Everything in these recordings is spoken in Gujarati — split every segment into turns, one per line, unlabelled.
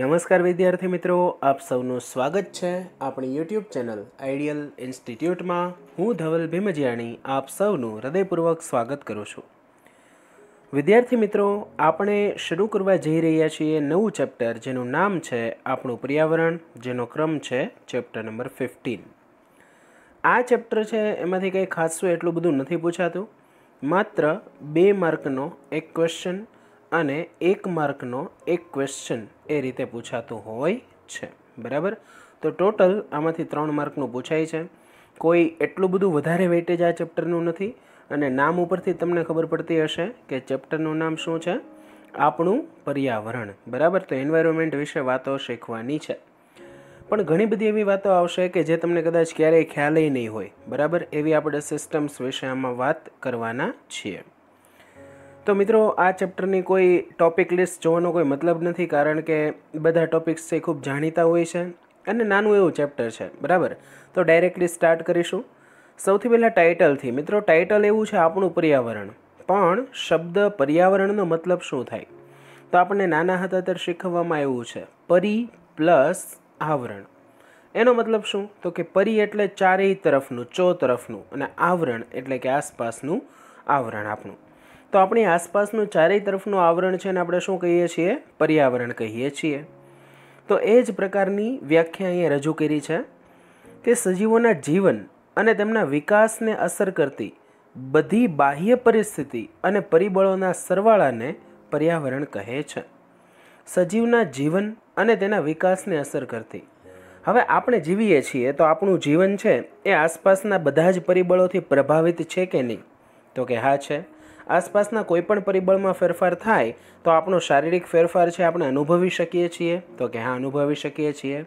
નમસ્કાર વિદ્યાર્થી મિત્રો આપ સૌનું સ્વાગત છે આપણી યુટ્યુબ ચેનલ આઈડિયલ ઇન્સ્ટિટ્યૂટમાં હું ધવલ ભીમજીયાણી આપ સૌનું હૃદયપૂર્વક સ્વાગત કરું છું વિદ્યાર્થી મિત્રો આપણે શરૂ કરવા જઈ રહ્યા છીએ નવું ચેપ્ટર જેનું નામ છે આપણું પર્યાવરણ જેનો ક્રમ છે ચેપ્ટર નંબર ફિફ્ટીન આ ચેપ્ટર છે એમાંથી કંઈ ખાસું એટલું બધું નથી પૂછાતું માત્ર બે માર્કનો એક ક્વેશ્ચન અને એક માર્કનો એક ક્વેશ્ચન એ રીતે પૂછાતું હોય છે બરાબર તો ટોટલ આમાંથી ત્રણ માર્કનું પૂછાય છે કોઈ એટલું બધું વધારે વેટેજ આ ચેપ્ટરનું નથી અને નામ ઉપરથી તમને ખબર પડતી હશે કે ચેપ્ટરનું નામ શું છે આપણું પર્યાવરણ બરાબર તો એન્વાયરમેન્ટ વિશે વાતો શીખવાની છે પણ ઘણી બધી એવી વાતો આવશે કે જે તમને કદાચ ક્યારેય ખ્યાલય નહીં હોય બરાબર એવી આપણે સિસ્ટમ્સ વિશે આમાં વાત કરવાના છીએ તો મિત્રો આ ચેપ્ટરની કોઈ ટોપિક લિસ્ટ જોવાનો કોઈ મતલબ નથી કારણ કે બધા ટોપિક્સ છે ખૂબ જાણીતા હોય છે અને નાનું એવું ચેપ્ટર છે બરાબર તો ડાયરેક્ટલી સ્ટાર્ટ કરીશું સૌથી પહેલાં ટાઇટલથી મિત્રો ટાઇટલ એવું છે આપણું પર્યાવરણ પણ શબ્દ પર્યાવરણનો મતલબ શું થાય તો આપણને નાના હતા ત્યારે શીખવવામાં આવ્યું છે પરી પ્લસ આવરણ એનો મતલબ શું તો કે પરી એટલે ચારેય તરફનું ચો તરફનું અને આવરણ એટલે કે આસપાસનું આવરણ આપણું તો આપણી આસપાસનું ચારેય તરફનું આવરણ છે ને આપણે શું કહીએ છીએ પર્યાવરણ કહીએ છીએ તો એ જ પ્રકારની વ્યાખ્યા અહીંયા રજૂ કરી છે કે સજીવોના જીવન અને તેમના વિકાસને અસર કરતી બધી બાહ્ય પરિસ્થિતિ અને પરિબળોના સરવાળાને પર્યાવરણ કહે છે સજીવના જીવન અને તેના વિકાસને અસર કરતી હવે આપણે જીવીએ છીએ તો આપણું જીવન છે એ આસપાસના બધા જ પરિબળોથી પ્રભાવિત છે કે નહીં તો કે હા છે આસપાસના કોઈ પણ પરિબળમાં ફેરફાર થાય તો આપણો શારીરિક ફેરફાર છે આપણે અનુભવી શકીએ છીએ તો કે હા અનુભવી શકીએ છીએ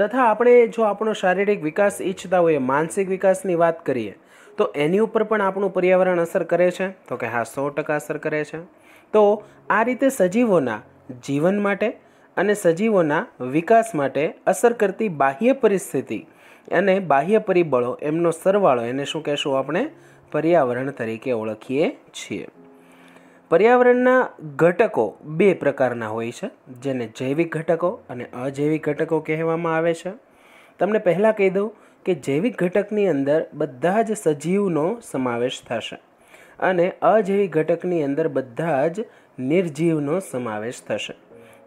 તથા આપણે જો આપણો શારીરિક વિકાસ ઈચ્છતા હોઈએ માનસિક વિકાસની વાત કરીએ તો એની ઉપર પણ આપણું પર્યાવરણ અસર કરે છે તો કે હા સો ટકા અસર કરે છે તો આ રીતે સજીવોના જીવન માટે અને સજીવોના વિકાસ માટે અસર કરતી બાહ્ય પરિસ્થિતિ અને બાહ્ય પરિબળો એમનો સરવાળો એને શું કહેશું આપણે પર્યાવરણ તરીકે ઓળખીએ છીએ પર્યાવરણના ઘટકો બે પ્રકારના હોય છે જેને જૈવિક ઘટકો અને અજૈવિક ઘટકો કહેવામાં આવે છે તમને પહેલાં કહી દઉં કે જૈવિક ઘટકની અંદર બધા જ સજીવનો સમાવેશ થશે અને અજૈવિક ઘટકની અંદર બધા જ નિર્જીવનો સમાવેશ થશે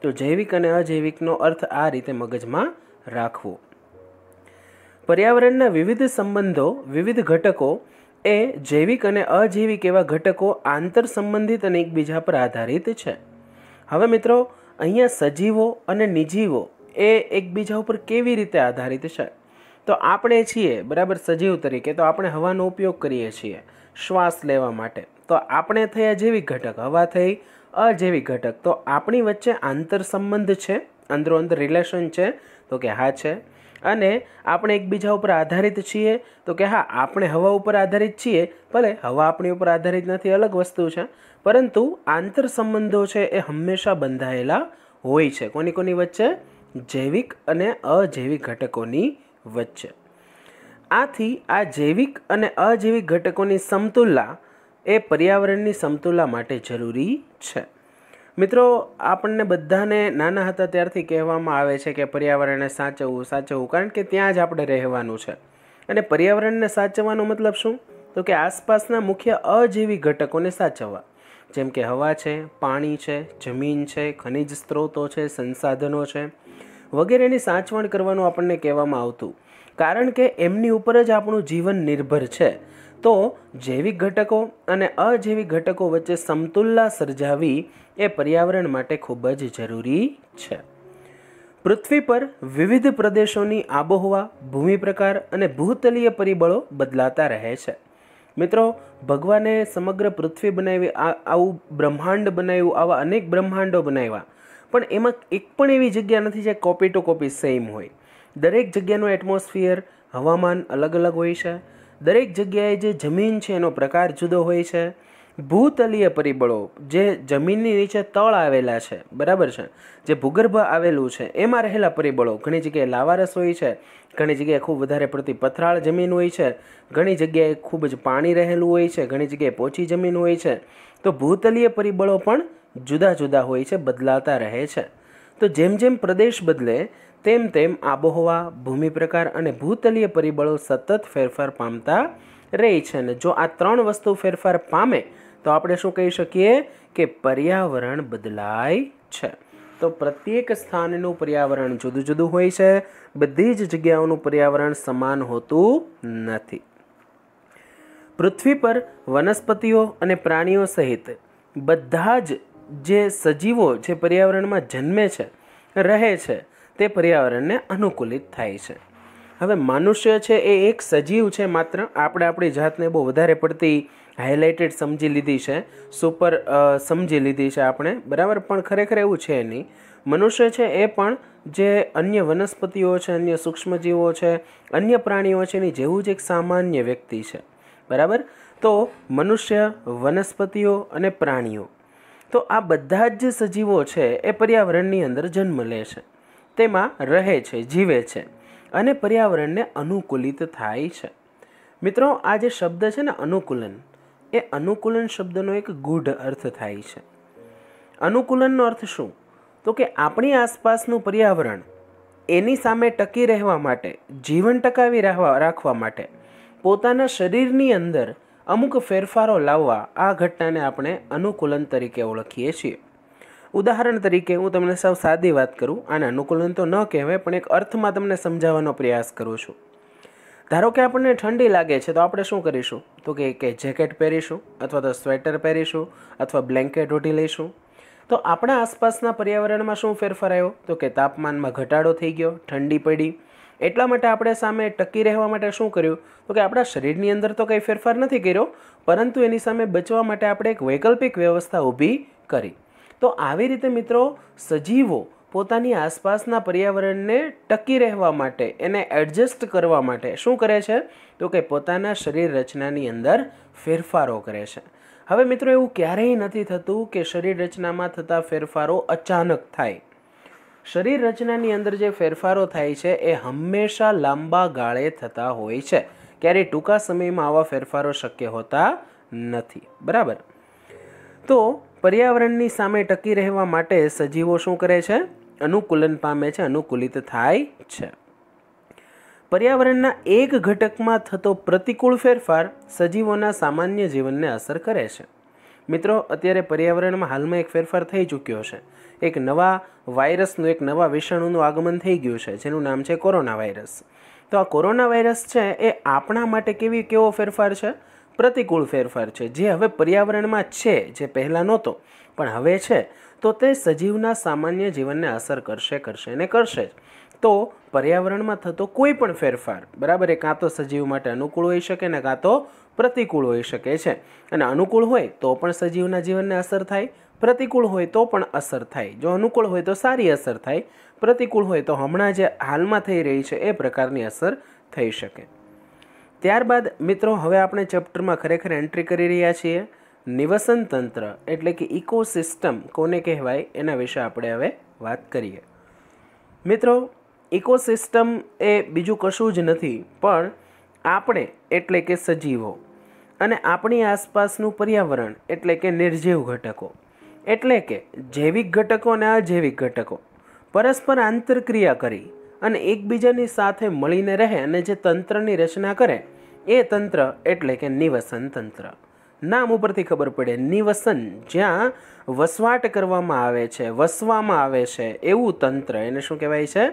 તો જૈવિક અને અજૈવિકનો અર્થ આ રીતે મગજમાં રાખવો પર્યાવરણના વિવિધ સંબંધો વિવિધ ઘટકો એ જૈવિક અને અજૈવિક એવા ઘટકો આંતર સંબંધિત અને એકબીજા પર આધારિત છે હવે મિત્રો અહીંયા સજીવો અને નિજીવો એ એકબીજા ઉપર કેવી રીતે આધારિત છે તો આપણે છીએ બરાબર સજીવ તરીકે તો આપણે હવાનો ઉપયોગ કરીએ છીએ શ્વાસ લેવા માટે તો આપણે થયા જૈવિક ઘટક હવા થઈ અજૈવિક ઘટક તો આપણી વચ્ચે આંતર સંબંધ છે અંદરો અંદર રિલેશન છે તો કે હા છે અને આપણે એકબીજા ઉપર આધારિત છીએ તો કે હા આપણે હવા ઉપર આધારિત છીએ ભલે હવા આપણી ઉપર આધારિત નથી અલગ વસ્તુ છે પરંતુ આંતર સંબંધો છે એ હંમેશા બંધાયેલા હોય છે કોની કોની વચ્ચે જૈવિક અને અજૈવિક ઘટકોની વચ્ચે આથી આ જૈવિક અને અજૈવિક ઘટકોની સમતુલા એ પર્યાવરણની સમતુલા માટે જરૂરી છે મિત્રો આપણને બધાને નાના હતા ત્યારથી કહેવામાં આવે છે કે પર્યાવરણને સાચવવું સાચવવું કારણ કે ત્યાં જ આપણે રહેવાનું છે અને પર્યાવરણને સાચવવાનો મતલબ શું તો કે આસપાસના મુખ્ય અજીવી ઘટકોને સાચવવા જેમ કે હવા છે પાણી છે જમીન છે ખનિજ સ્ત્રોતો છે સંસાધનો છે વગેરેની સાચવણ કરવાનું આપણને કહેવામાં આવતું કારણ કે એમની ઉપર જ આપણું જીવન નિર્ભર છે તો જૈવિક ઘટકો અને અજૈવિક ઘટકો વચ્ચે સમતુલા સર્જાવી એ પર્યાવરણ માટે ખૂબ જ જરૂરી છે પૃથ્વી પર વિવિધ પ્રદેશોની આબોહવા ભૂમિ પ્રકાર અને ભૂતલીય પરિબળો બદલાતા રહે છે મિત્રો ભગવાને સમગ્ર પૃથ્વી બનાવી આવું બ્રહ્માંડ બનાવ્યું આવા અનેક બ્રહ્માંડો બનાવ્યા પણ એમાં એક પણ એવી જગ્યા નથી જે કોપી ટુ કોપી સેમ હોય દરેક જગ્યાનું એટમોસ્ફિયર હવામાન અલગ અલગ હોય છે દરેક જગ્યાએ જે જમીન છે એનો પ્રકાર જુદો હોય છે ભૂતલીય પરિબળો જે જમીનની નીચે તળ આવેલા છે બરાબર છે જે ભૂગર્ભ આવેલું છે એમાં રહેલા પરિબળો ઘણી જગ્યાએ લાવારસ હોય છે ઘણી જગ્યાએ ખૂબ વધારે પડતી પથરાળ જમીન હોય છે ઘણી જગ્યાએ ખૂબ જ પાણી રહેલું હોય છે ઘણી જગ્યાએ પોચી જમીન હોય છે તો ભૂતલીય પરિબળો પણ જુદા જુદા હોય છે બદલાતા રહે છે તો જેમ જેમ પ્રદેશ બદલે તેમ તેમ આબોહવા ભૂમિ પ્રકાર અને ભૂતલીય પરિબળો સતત ફેરફાર પામતા રહે છે અને જો આ ત્રણ વસ્તુ ફેરફાર પામે તો આપણે શું કહી શકીએ કે પર્યાવરણ બદલાય છે તો પ્રત્યેક સ્થાનનું પર્યાવરણ જુદું જુદું હોય છે બધી જ જગ્યાઓનું પર્યાવરણ સમાન હોતું નથી પૃથ્વી પર વનસ્પતિઓ અને પ્રાણીઓ સહિત બધા જ જે સજીવો જે પર્યાવરણમાં જન્મે છે રહે છે તે પર્યાવરણને અનુકૂલિત થાય છે હવે મનુષ્ય છે એ એક સજીવ છે માત્ર આપણે આપણી જાતને બહુ વધારે પડતી હાઇલાઇટેડ સમજી લીધી છે સુપર સમજી લીધી છે આપણે બરાબર પણ ખરેખર એવું છે નહીં મનુષ્ય છે એ પણ જે અન્ય વનસ્પતિઓ છે અન્ય સૂક્ષ્મજીવો છે અન્ય પ્રાણીઓ છે એની જેવું જ એક સામાન્ય વ્યક્તિ છે બરાબર તો મનુષ્ય વનસ્પતિઓ અને પ્રાણીઓ તો આ બધા જ સજીવો છે એ પર્યાવરણની અંદર જન્મ લે છે તેમાં રહે છે જીવે છે અને પર્યાવરણને અનુકૂલિત થાય છે મિત્રો આ જે શબ્દ છે ને અનુકૂલન એ અનુકૂલન શબ્દનો એક ગૂઢ અર્થ થાય છે અનુકૂલનનો અર્થ શું તો કે આપણી આસપાસનું પર્યાવરણ એની સામે ટકી રહેવા માટે જીવન ટકાવી રાખવા માટે પોતાના શરીરની અંદર અમુક ફેરફારો લાવવા આ ઘટનાને આપણે અનુકૂલન તરીકે ઓળખીએ છીએ ઉદાહરણ તરીકે હું તમને સૌ સાદી વાત કરું આને અનુકૂલન તો ન કહેવાય પણ એક અર્થમાં તમને સમજાવવાનો પ્રયાસ કરું છું ધારો કે આપણને ઠંડી લાગે છે તો આપણે શું કરીશું તો કે કે જેકેટ પહેરીશું અથવા તો સ્વેટર પહેરીશું અથવા બ્લેન્કેટ ઓઢી લઈશું તો આપણા આસપાસના પર્યાવરણમાં શું ફેરફાર આવ્યો તો કે તાપમાનમાં ઘટાડો થઈ ગયો ઠંડી પડી એટલા માટે આપણે સામે ટકી રહેવા માટે શું કર્યું તો કે આપણા શરીરની અંદર તો કંઈ ફેરફાર નથી કર્યો પરંતુ એની સામે બચવા માટે આપણે એક વૈકલ્પિક વ્યવસ્થા ઊભી કરી તો આવી રીતે મિત્રો સજીવો પોતાની આસપાસના પર્યાવરણને ટકી રહેવા માટે એને એડજસ્ટ કરવા માટે શું કરે છે તો કે પોતાના શરીર રચનાની અંદર ફેરફારો કરે છે હવે મિત્રો એવું ક્યારેય નથી થતું કે શરીર રચનામાં થતા ફેરફારો અચાનક થાય શરીર રચનાની અંદર જે ફેરફારો થાય છે એ હંમેશા લાંબા ગાળે થતા હોય છે ક્યારેય ટૂંકા સમયમાં આવા ફેરફારો શક્ય હોતા નથી બરાબર તો પર્યાવરણની સામે ટકી રહેવા માટે સજીવો શું કરે છે અનુકૂલન પામે છે અનુકૂલિત થાય છે પર્યાવરણના એક ઘટકમાં થતો પ્રતિકૂળ ફેરફાર સજીવોના સામાન્ય જીવનને અસર કરે છે મિત્રો અત્યારે પર્યાવરણમાં હાલમાં એક ફેરફાર થઈ ચૂક્યો છે એક નવા વાયરસનું એક નવા વિષાણુનું આગમન થઈ ગયું છે જેનું નામ છે કોરોના વાયરસ તો આ કોરોના વાયરસ છે એ આપણા માટે કેવી કેવો ફેરફાર છે પ્રતિકૂળ ફેરફાર છે જે હવે પર્યાવરણમાં છે જે પહેલાં નહોતો પણ હવે છે તો તે સજીવના સામાન્ય જીવનને અસર કરશે કરશે ને કરશે જ તો પર્યાવરણમાં થતો કોઈ પણ ફેરફાર બરાબર એ કાં તો સજીવ માટે અનુકૂળ હોઈ શકે ને કાં તો પ્રતિકૂળ હોઈ શકે છે અને અનુકૂળ હોય તો પણ સજીવના જીવનને અસર થાય પ્રતિકૂળ હોય તો પણ અસર થાય જો અનુકૂળ હોય તો સારી અસર થાય પ્રતિકૂળ હોય તો હમણાં જે હાલમાં થઈ રહી છે એ પ્રકારની અસર થઈ શકે ત્યારબાદ મિત્રો હવે આપણે ચેપ્ટરમાં ખરેખર એન્ટ્રી કરી રહ્યા છીએ નિવસન તંત્ર એટલે કે ઇકોસિસ્ટમ કોને કહેવાય એના વિશે આપણે હવે વાત કરીએ મિત્રો ઇકોસિસ્ટમ એ બીજું કશું જ નથી પણ આપણે એટલે કે સજીવો અને આપણી આસપાસનું પર્યાવરણ એટલે કે નિર્જીવ ઘટકો એટલે કે જૈવિક ઘટકો અને અજૈવિક ઘટકો પરસ્પર આંતરક્રિયા કરી અને એકબીજાની સાથે મળીને રહે અને જે તંત્રની રચના કરે એ તંત્ર એટલે કે નિવસન તંત્ર નામ ઉપરથી ખબર પડે નિવસન જ્યાં વસવાટ કરવામાં આવે છે વસવામાં આવે છે એવું તંત્ર એને શું કહેવાય છે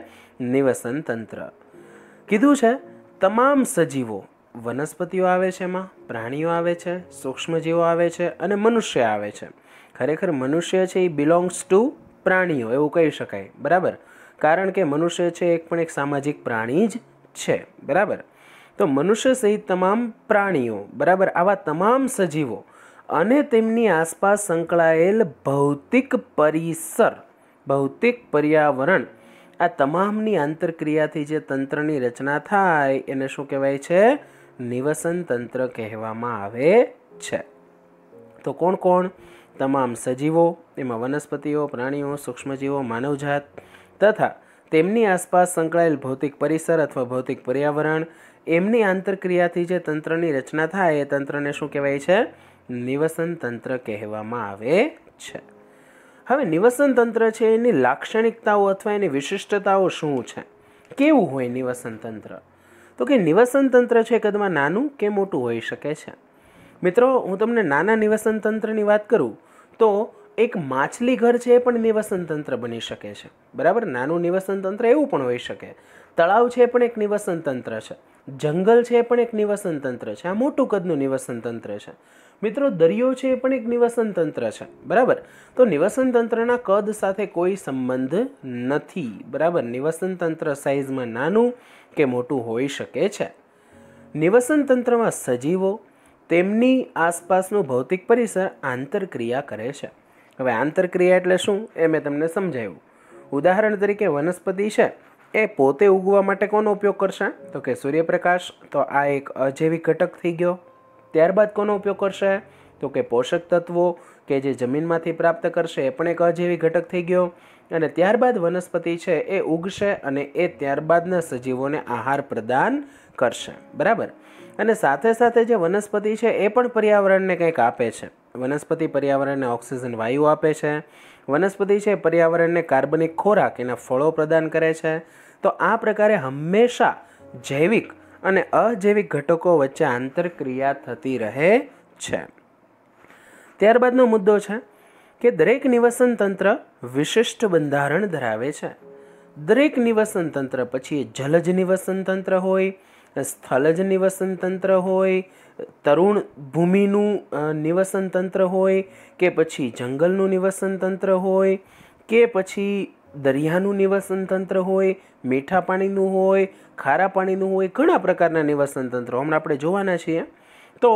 નિવસન તંત્ર કીધું છે તમામ સજીવો વનસ્પતિઓ આવે છે એમાં પ્રાણીઓ આવે છે સૂક્ષ્મજીવો આવે છે અને મનુષ્ય આવે છે ખરેખર મનુષ્ય છે એ બિલોંગ્સ ટુ પ્રાણીઓ એવું કહી શકાય બરાબર કારણ કે મનુષ્ય છે એક પણ એક સામાજિક પ્રાણી જ છે બરાબર તો મનુષ્ય સહિત તમામ પ્રાણીઓ બરાબર આવા તમામ સજીવો અને તેમની આસપાસ સંકળાયેલ ભૌતિક પરિસર ભૌતિક પર્યાવરણ આ તમામની આંતરક્રિયાથી જે તંત્રની રચના થાય એને શું કહેવાય છે નિવસન તંત્ર કહેવામાં આવે છે તો કોણ કોણ તમામ સજીવો એમાં વનસ્પતિઓ પ્રાણીઓ સૂક્ષ્મજીવો માનવજાત તથા તેમની આસપાસ સંકળાયેલ ભૌતિક પરિસર અથવા ભૌતિક પર્યાવરણ એમની આંતરક્રિયાથી જે તંત્રની રચના થાય એ તંત્રને શું કહેવાય છે નિવસન તંત્ર કહેવામાં આવે છે હવે નિવસન તંત્ર છે એની લાક્ષણિકતાઓ અથવા એની વિશિષ્ટતાઓ શું છે કેવું હોય નિવસન તંત્ર તો કે નિવસન તંત્ર છે કદમાં નાનું કે મોટું હોઈ શકે છે મિત્રો હું તમને નાના નિવસન તંત્રની વાત કરું તો એક માછલી ઘર છે એ પણ નિવસન તંત્ર બની શકે છે બરાબર નાનું નિવસન તંત્ર એવું પણ હોઈ શકે તળાવ છે પણ એક નિવસન તંત્ર છે જંગલ છે પણ એક નિવસન તંત્ર છે આ મોટું કદનું નિવસન તંત્ર છે મિત્રો દરિયો છે એ પણ એક નિવસન તંત્ર છે બરાબર તો નિવસન તંત્રના કદ સાથે કોઈ સંબંધ નથી બરાબર નિવસન તંત્ર સાઇઝમાં નાનું કે મોટું હોઈ શકે છે નિવસન તંત્રમાં સજીવો તેમની આસપાસનું ભૌતિક પરિસર આંતરક્રિયા કરે છે હવે આંતરક્રિયા એટલે શું એ મેં તમને સમજાવ્યું ઉદાહરણ તરીકે વનસ્પતિ છે એ પોતે ઉગવા માટે કોનો ઉપયોગ કરશે તો કે સૂર્યપ્રકાશ તો આ એક અજૈવિક ઘટક થઈ ગયો ત્યારબાદ કોનો ઉપયોગ કરશે તો કે પોષક તત્વો કે જે જમીનમાંથી પ્રાપ્ત કરશે એ પણ એક અજૈવિક ઘટક થઈ ગયો અને ત્યારબાદ વનસ્પતિ છે એ ઉગશે અને એ ત્યારબાદના સજીવોને આહાર પ્રદાન કરશે બરાબર અને સાથે સાથે જે વનસ્પતિ છે એ પણ પર્યાવરણને કંઈક આપે છે વનસ્પતિ પર્યાવરણને ઓક્સિજન વાયુ આપે છે વનસ્પતિ છે પર્યાવરણને કાર્બનિક ખોરાક એના ફળો પ્રદાન કરે છે તો આ પ્રકારે હંમેશા જૈવિક અને અજૈવિક ઘટકો વચ્ચે આંતરક્રિયા થતી રહે છે ત્યારબાદનો મુદ્દો છે કે દરેક નિવસન તંત્ર વિશિષ્ટ બંધારણ ધરાવે છે દરેક નિવસન તંત્ર પછી જલજ નિવસન તંત્ર હોય સ્થલજ નિવસન તંત્ર હોય તરુણ ભૂમિનું નિવસન તંત્ર હોય કે પછી જંગલનું નિવસન તંત્ર હોય કે પછી દરિયાનું નિવસન તંત્ર હોય મીઠા પાણીનું હોય ખારા પાણીનું હોય ઘણા પ્રકારના નિવસન તંત્રો હમણાં આપણે જોવાના છીએ તો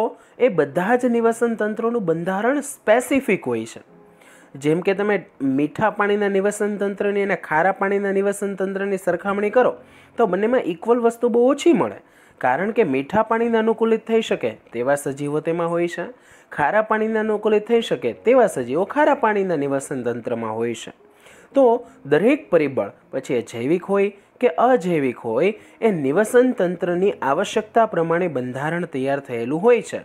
એ બધા જ નિવસન તંત્રોનું બંધારણ સ્પેસિફિક હોય છે જેમ કે તમે મીઠા પાણીના નિવસન તંત્રની અને ખારા પાણીના નિવસન તંત્રની સરખામણી કરો તો બંનેમાં ઇક્વલ વસ્તુ બહુ ઓછી મળે કારણ કે મીઠા પાણીને અનુકૂલિત થઈ શકે તેવા સજીવો તેમાં હોય છે ખારા પાણીને અનુકૂલિત થઈ શકે તેવા સજીવો ખારા પાણીના નિવસન તંત્રમાં હોય છે તો દરેક પરિબળ પછી એ જૈવિક હોય કે અજૈવિક હોય એ નિવસન તંત્રની આવશ્યકતા પ્રમાણે બંધારણ તૈયાર થયેલું હોય છે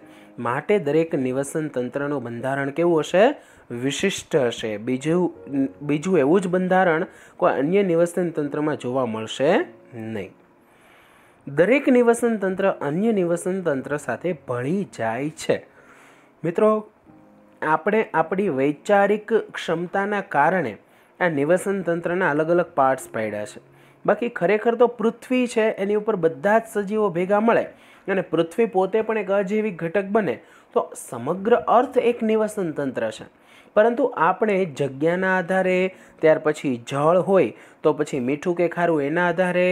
માટે દરેક નિવસન તંત્રનું બંધારણ કેવું હશે વિશિષ્ટ હશે બીજું બીજું એવું જ બંધારણ કોઈ અન્ય નિવસન તંત્રમાં જોવા મળશે નહીં દરેક નિવસન તંત્ર અન્ય નિવસન તંત્ર સાથે ભળી જાય છે મિત્રો આપણે આપણી વૈચારિક ક્ષમતાના કારણે આ નિવસન તંત્રના અલગ અલગ પાર્ટ્સ પાડ્યા છે બાકી ખરેખર તો પૃથ્વી છે એની ઉપર બધા જ સજીવો ભેગા મળે અને પૃથ્વી પોતે પણ એક અજૈવિક ઘટક બને તો સમગ્ર અર્થ એક નિવસન તંત્ર છે પરંતુ આપણે જગ્યાના આધારે ત્યાર પછી જળ હોય તો પછી મીઠું કે ખારું એના આધારે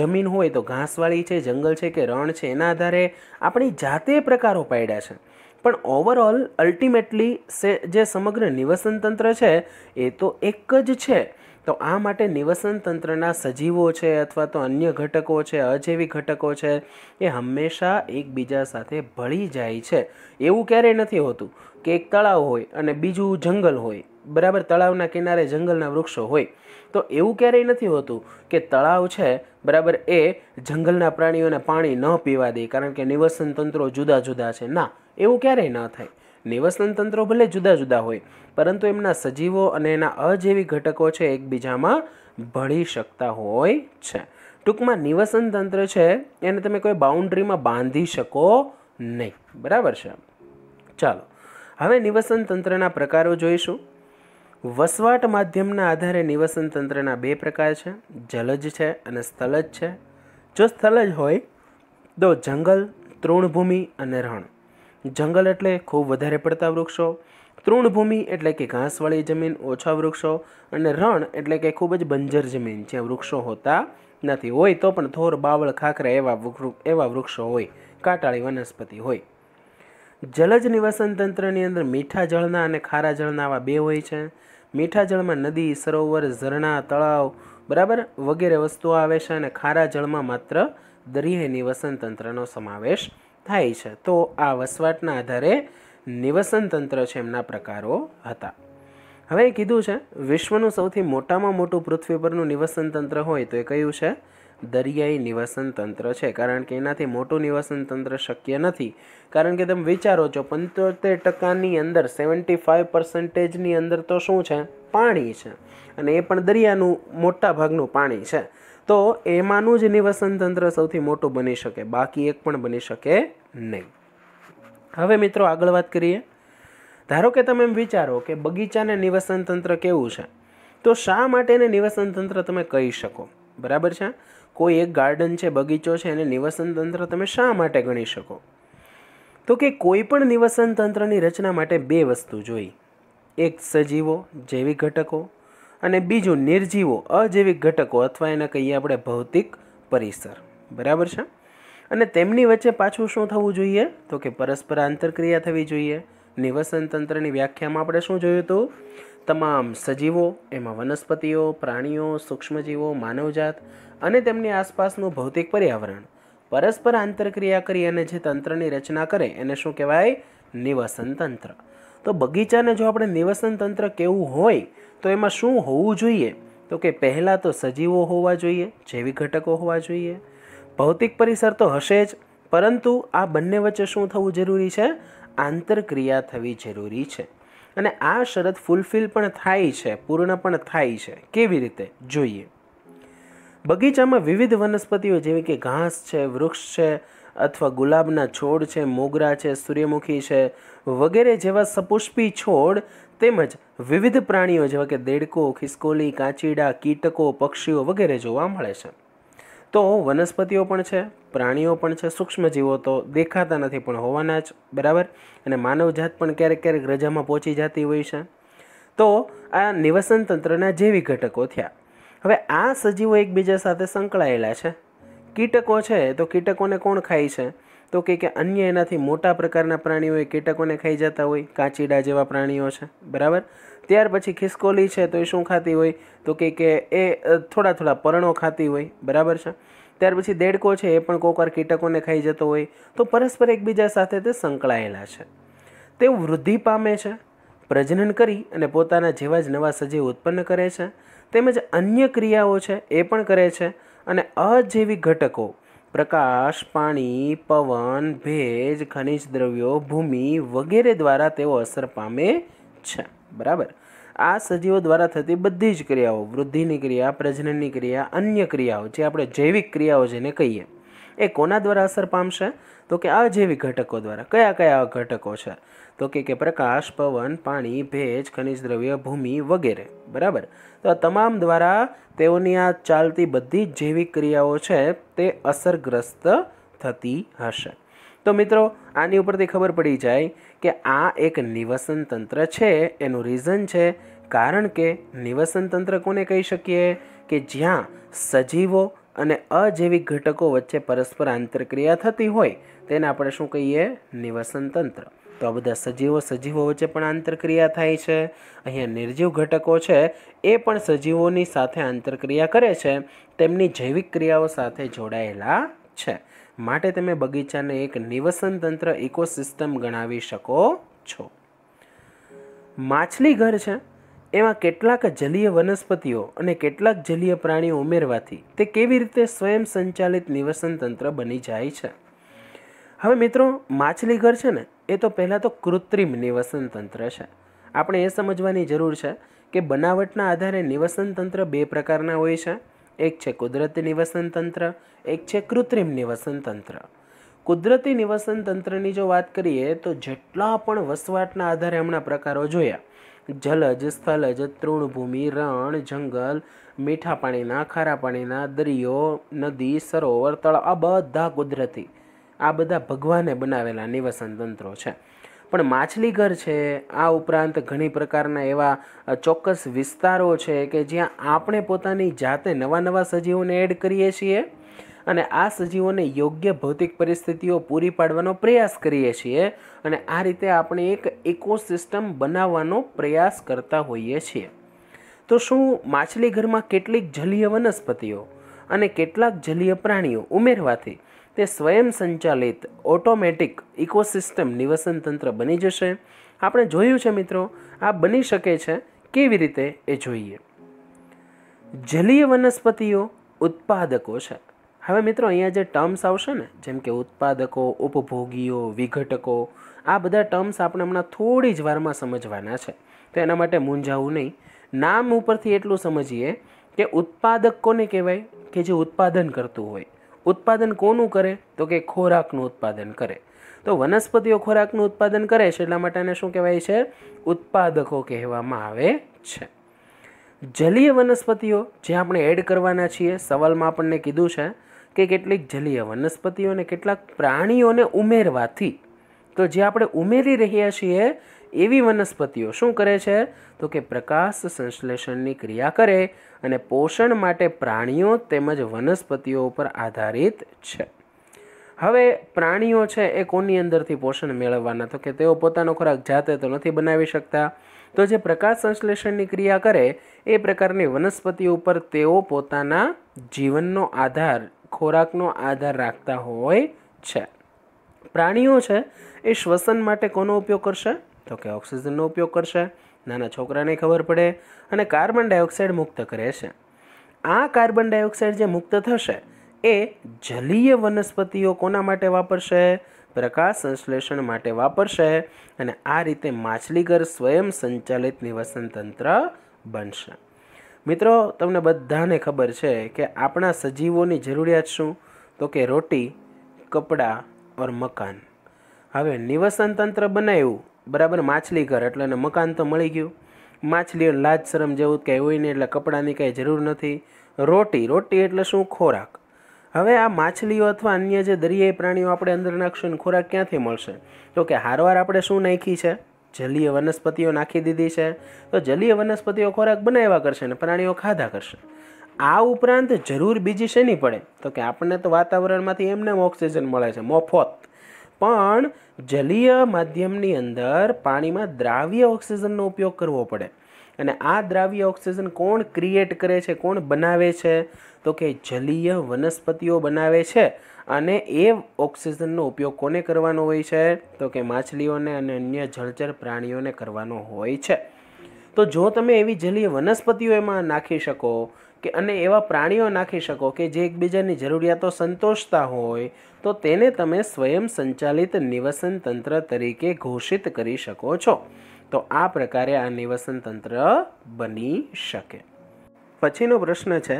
જમીન હોય તો ઘાસવાળી છે જંગલ છે કે રણ છે એના આધારે આપણી જાતે પ્રકારો પાડ્યા છે પણ ઓવરઓલ અલ્ટિમેટલી જે સમગ્ર નિવસન તંત્ર છે એ તો એક જ છે તો આ માટે નિવસન તંત્રના સજીવો છે અથવા તો અન્ય ઘટકો છે અજૈવિક ઘટકો છે એ હંમેશા એકબીજા સાથે ભળી જાય છે એવું ક્યારેય નથી હોતું કે એક તળાવ હોય અને બીજું જંગલ હોય બરાબર તળાવના કિનારે જંગલના વૃક્ષો હોય તો એવું ક્યારેય નથી હોતું કે તળાવ છે બરાબર એ જંગલના પ્રાણીઓને પાણી ન પીવા દે કારણ કે નિવસન તંત્રો જુદા જુદા છે ના એવું ક્યારેય ન થાય નિવસન તંત્રો ભલે જુદા જુદા હોય પરંતુ એમના સજીવો અને એના અજૈવિક ઘટકો છે એકબીજામાં ભળી શકતા હોય છે ટૂંકમાં નિવસન તંત્ર છે એને તમે કોઈ બાઉન્ડ્રીમાં બાંધી શકો નહીં બરાબર છે ચાલો હવે નિવસન તંત્રના પ્રકારો જોઈશું વસવાટ માધ્યમના આધારે નિવસન તંત્રના બે પ્રકાર છે જલજ છે અને સ્થલજ છે જો સ્થલજ હોય તો જંગલ તૃણભૂમિ અને રણ જંગલ એટલે ખૂબ વધારે પડતા વૃક્ષો તૃણભૂમિ એટલે કે ઘાસવાળી જમીન ઓછા વૃક્ષો અને રણ એટલે કે ખૂબ જ બંજર જમીન જ્યાં વૃક્ષો હોતા નથી હોય તો પણ થોર બાવળ ખાખરા એવા એવા વૃક્ષો હોય કાંટાળી વનસ્પતિ હોય જલજ નિવસન તંત્રની અંદર મીઠા જળના અને ખારા જળના આવા બે હોય છે મીઠા જળમાં નદી સરોવર ઝરણા તળાવ બરાબર વગેરે વસ્તુઓ આવે છે અને ખારા જળમાં માત્ર દરિયાઈ નિવસન તંત્રનો સમાવેશ થાય છે તો આ વસવાટના આધારે નિવસન તંત્ર છે એમના પ્રકારો હતા હવે કીધું છે વિશ્વનું સૌથી મોટામાં મોટું પૃથ્વી પરનું નિવસન તંત્ર હોય તો એ કયું છે દરિયાઈ નિવસન તંત્ર છે કારણ કે એનાથી મોટું નિવસન તંત્ર શક્ય નથી કારણ કે તમે વિચારો છો પંચોતેર ટકાની અંદર સેવન્ટી ફાઇવ પર્સન્ટેજની અંદર તો શું છે પાણી છે અને એ પણ દરિયાનું મોટા ભાગનું પાણી છે તો એમાંનું જ નિવસન તંત્ર સૌથી મોટું બની શકે બાકી એક પણ બની શકે નહીં હવે મિત્રો આગળ વાત કરીએ ધારો કે તમે એમ વિચારો કે બગીચાને નિવસન તંત્ર કેવું છે તો શા માટેને નિવસન તંત્ર તમે કહી શકો બરાબર છે કોઈ એક ગાર્ડન છે બગીચો છે એને નિવસન તંત્ર તમે શા માટે ગણી શકો તો કે કોઈ પણ નિવસન તંત્રની રચના માટે બે વસ્તુ જોઈ એક સજીવો જૈવિક ઘટકો અને બીજું નિર્જીવો અજૈવિક ઘટકો અથવા એને કહીએ આપણે ભૌતિક પરિસર બરાબર છે અને તેમની વચ્ચે પાછું શું થવું જોઈએ તો કે પરસ્પર આંતરક્રિયા થવી જોઈએ નિવસન તંત્રની વ્યાખ્યામાં આપણે શું જોયું હતું તમામ સજીવો એમાં વનસ્પતિઓ પ્રાણીઓ સૂક્ષ્મજીવો માનવજાત અને તેમની આસપાસનું ભૌતિક પર્યાવરણ પરસ્પર આંતરક્રિયા કરી અને જે તંત્રની રચના કરે એને શું કહેવાય નિવસન તંત્ર તો બગીચાને જો આપણે નિવસન તંત્ર કેવું હોય તો એમાં શું હોવું જોઈએ તો કે પહેલાં તો સજીવો હોવા જોઈએ જૈવિક ઘટકો હોવા જોઈએ ભૌતિક પરિસર તો હશે જ પરંતુ આ બંને વચ્ચે શું થવું જરૂરી છે આંતરક્રિયા થવી જરૂરી છે અને આ શરત ફૂલફિલ પણ થાય છે પૂર્ણ પણ થાય છે કેવી રીતે જોઈએ બગીચામાં વિવિધ વનસ્પતિઓ જેવી કે ઘાસ છે વૃક્ષ છે અથવા ગુલાબના છોડ છે મોગરા છે સૂર્યમુખી છે વગેરે જેવા સપુષ્પી છોડ તેમજ વિવિધ પ્રાણીઓ જેવા કે દેડકો ખિસકોલી કાચીડા કીટકો પક્ષીઓ વગેરે જોવા મળે છે તો વનસ્પતિઓ પણ છે પ્રાણીઓ પણ છે સૂક્ષ્મજીવો તો દેખાતા નથી પણ હોવાના જ બરાબર અને માનવજાત પણ ક્યારેક ક્યારેક રજામાં પહોંચી જતી હોય છે તો આ નિવસન તંત્રના જેવી ઘટકો થયા હવે આ સજીવો એકબીજા સાથે સંકળાયેલા છે કીટકો છે તો કીટકોને કોણ ખાય છે તો કે કે અન્ય એનાથી મોટા પ્રકારના પ્રાણીઓ એ કીટકોને ખાઈ જતા હોય કાચીડા જેવા પ્રાણીઓ છે બરાબર ત્યાર પછી ખિસકોલી છે તો એ શું ખાતી હોય તો કે કે એ થોડા થોડા પરણો ખાતી હોય બરાબર છે ત્યાર પછી દેડકો છે એ પણ કોકવાર કીટકોને ખાઈ જતો હોય તો પરસ્પર એકબીજા સાથે તે સંકળાયેલા છે તે વૃદ્ધિ પામે છે પ્રજનન કરી અને પોતાના જેવા જ નવા સજીવ ઉત્પન્ન કરે છે તેમજ અન્ય ક્રિયાઓ છે એ પણ કરે છે અને અજૈવિક ઘટકો પ્રકાશ પાણી પવન ભેજ ખનિજ દ્રવ્યો ભૂમિ વગેરે દ્વારા તેઓ અસર પામે છે બરાબર આ સજીવો દ્વારા થતી બધી જ ક્રિયાઓ વૃદ્ધિની ક્રિયા પ્રજનનની ક્રિયા અન્ય ક્રિયાઓ જે આપણે જૈવિક ક્રિયાઓ જેને કહીએ એ કોના દ્વારા અસર પામશે તો કે અજૈવિક ઘટકો દ્વારા કયા કયા ઘટકો છે તો કે કે પ્રકાશ પવન પાણી ભેજ ખનિજ દ્રવ્ય ભૂમિ વગેરે બરાબર તો આ તમામ દ્વારા તેઓની આ ચાલતી બધી જ જૈવિક ક્રિયાઓ છે તે અસરગ્રસ્ત થતી હશે તો મિત્રો આની ઉપરથી ખબર પડી જાય કે આ એક નિવસન તંત્ર છે એનું રીઝન છે કારણ કે નિવસન તંત્ર કોને કહી શકીએ કે જ્યાં સજીવો અને અજૈવિક ઘટકો વચ્ચે પરસ્પર આંતરક્રિયા થતી હોય તેને આપણે શું કહીએ નિવસન તંત્ર તો આ બધા સજીવો સજીવો વચ્ચે પણ આંતરક્રિયા થાય છે અહીંયા નિર્જીવ ઘટકો છે એ પણ સજીવોની સાથે આંતરક્રિયા કરે છે તેમની જૈવિક ક્રિયાઓ સાથે જોડાયેલા છે માટે તમે બગીચાને એક નિવસન તંત્ર ઇકોસિસ્ટમ ગણાવી શકો છો માછલી ઘર છે એમાં કેટલાક જલીય વનસ્પતિઓ અને કેટલાક જલીય પ્રાણીઓ ઉમેરવાથી તે કેવી રીતે સ્વયં સંચાલિત નિવસન તંત્ર બની જાય છે હવે મિત્રો માછલીઘર છે ને એ તો પહેલાં તો કૃત્રિમ નિવસન તંત્ર છે આપણે એ સમજવાની જરૂર છે કે બનાવટના આધારે નિવસન તંત્ર બે પ્રકારના હોય છે એક છે કુદરતી નિવસન તંત્ર એક છે કૃત્રિમ નિવસન તંત્ર કુદરતી નિવસન તંત્રની જો વાત કરીએ તો જેટલા પણ વસવાટના આધારે હમણાં પ્રકારો જોયા જલજ સ્થલજ તૃણભૂમિ રણ જંગલ મીઠા પાણીના ખારા પાણીના દરિયો નદી સરોવર તળાવ આ બધા કુદરતી આ બધા ભગવાને બનાવેલા નિવસન તંત્રો છે પણ માછલીઘર છે આ ઉપરાંત ઘણી પ્રકારના એવા ચોક્કસ વિસ્તારો છે કે જ્યાં આપણે પોતાની જાતે નવા નવા સજીવોને એડ કરીએ છીએ અને આ સજીવોને યોગ્ય ભૌતિક પરિસ્થિતિઓ પૂરી પાડવાનો પ્રયાસ કરીએ છીએ અને આ રીતે આપણે એક ઇકોસિસ્ટમ બનાવવાનો પ્રયાસ કરતા હોઈએ છીએ તો શું માછલીઘરમાં કેટલીક જલીય વનસ્પતિઓ અને કેટલાક જલીય પ્રાણીઓ ઉમેરવાથી તે સ્વયં સંચાલિત ઓટોમેટિક ઇકોસિસ્ટમ નિવસન તંત્ર બની જશે આપણે જોયું છે મિત્રો આ બની શકે છે કેવી રીતે એ જોઈએ જલીય વનસ્પતિઓ ઉત્પાદકો છે હવે મિત્રો અહીંયા જે ટર્મ્સ આવશે ને જેમ કે ઉત્પાદકો ઉપભોગીઓ વિઘટકો આ બધા ટર્મ્સ આપણે હમણાં થોડી જ વારમાં સમજવાના છે તો એના માટે મૂંઝાવું નહીં નામ ઉપરથી એટલું સમજીએ કે ઉત્પાદક કોને કહેવાય કે જે ઉત્પાદન કરતું હોય ઉત્પાદન કોનું કરે તો કે ખોરાકનું ઉત્પાદન કરે તો વનસ્પતિઓ ખોરાકનું ઉત્પાદન કરે છે એટલા માટે શું કહેવાય છે ઉત્પાદકો કહેવામાં આવે છે જલીય વનસ્પતિઓ જે આપણે એડ કરવાના છીએ સવાલમાં આપણને કીધું છે કે કેટલીક જલીય વનસ્પતિઓ અને કેટલાક પ્રાણીઓને ઉમેરવાથી તો જે આપણે ઉમેરી રહ્યા છીએ એવી વનસ્પતિઓ શું કરે છે તો કે પ્રકાશ સંશ્લેષણની ક્રિયા કરે અને પોષણ માટે પ્રાણીઓ તેમજ વનસ્પતિઓ ઉપર આધારિત છે હવે પ્રાણીઓ છે એ કોની અંદરથી પોષણ મેળવવાના તો કે તેઓ પોતાનો ખોરાક જાતે તો નથી બનાવી શકતા તો જે પ્રકાશ સંશ્લેષણની ક્રિયા કરે એ પ્રકારની વનસ્પતિ ઉપર તેઓ પોતાના જીવનનો આધાર ખોરાકનો આધાર રાખતા હોય છે પ્રાણીઓ છે એ શ્વસન માટે કોનો ઉપયોગ કરશે તો કે ઓક્સિજનનો ઉપયોગ કરશે નાના છોકરાને ખબર પડે અને કાર્બન ડાયોક્સાઇડ મુક્ત કરે છે આ કાર્બન ડાયોક્સાઇડ જે મુક્ત થશે એ જલીય વનસ્પતિઓ કોના માટે વાપરશે પ્રકાશ સંશ્લેષણ માટે વાપરશે અને આ રીતે માછલીઘર સ્વયં સંચાલિત નિવસન તંત્ર બનશે મિત્રો તમને બધાને ખબર છે કે આપણા સજીવોની જરૂરિયાત શું તો કે રોટી કપડાં ઓર મકાન હવે નિવસન તંત્ર બનાવ્યું બરાબર માછલી ઘર એટલે એને મકાન તો મળી ગયું માછલી લાજ શરમ જેવું કંઈ હોય નહીં એટલે કપડાંની કાંઈ જરૂર નથી રોટી રોટી એટલે શું ખોરાક હવે આ માછલીઓ અથવા અન્ય જે દરિયાઈ પ્રાણીઓ આપણે અંદર નાખશું ને ખોરાક ક્યાંથી મળશે તો કે હારવાર આપણે શું નાખી છે જલીય વનસ્પતિઓ નાખી દીધી છે તો જલીય વનસ્પતિઓ ખોરાક બનાવ્યા કરશે અને પ્રાણીઓ ખાધા કરશે આ ઉપરાંત જરૂર બીજી શેની પડે તો કે આપણને તો વાતાવરણમાંથી એમને ઓક્સિજન મળે છે મોફત પણ જલીય માધ્યમની અંદર પાણીમાં દ્રાવ્ય ઓક્સિજનનો ઉપયોગ કરવો પડે અને આ દ્રાવ્ય ઓક્સિજન કોણ ક્રિએટ કરે છે કોણ બનાવે છે તો કે જલીય વનસ્પતિઓ બનાવે છે અને એ ઓક્સિજનનો ઉપયોગ કોને કરવાનો હોય છે તો કે માછલીઓને અને અન્ય જળચર પ્રાણીઓને કરવાનો હોય છે તો જો તમે એવી જલીય વનસ્પતિઓ એમાં નાખી શકો કે અને એવા પ્રાણીઓ નાખી શકો કે જે એકબીજાની જરૂરિયાતો સંતોષતા હોય તો તેને તમે સ્વયં સંચાલિત નિવસન તંત્ર તરીકે ઘોષિત કરી શકો છો તો આ પ્રકારે આ નિવસન તંત્ર બની શકે પછીનો પ્રશ્ન છે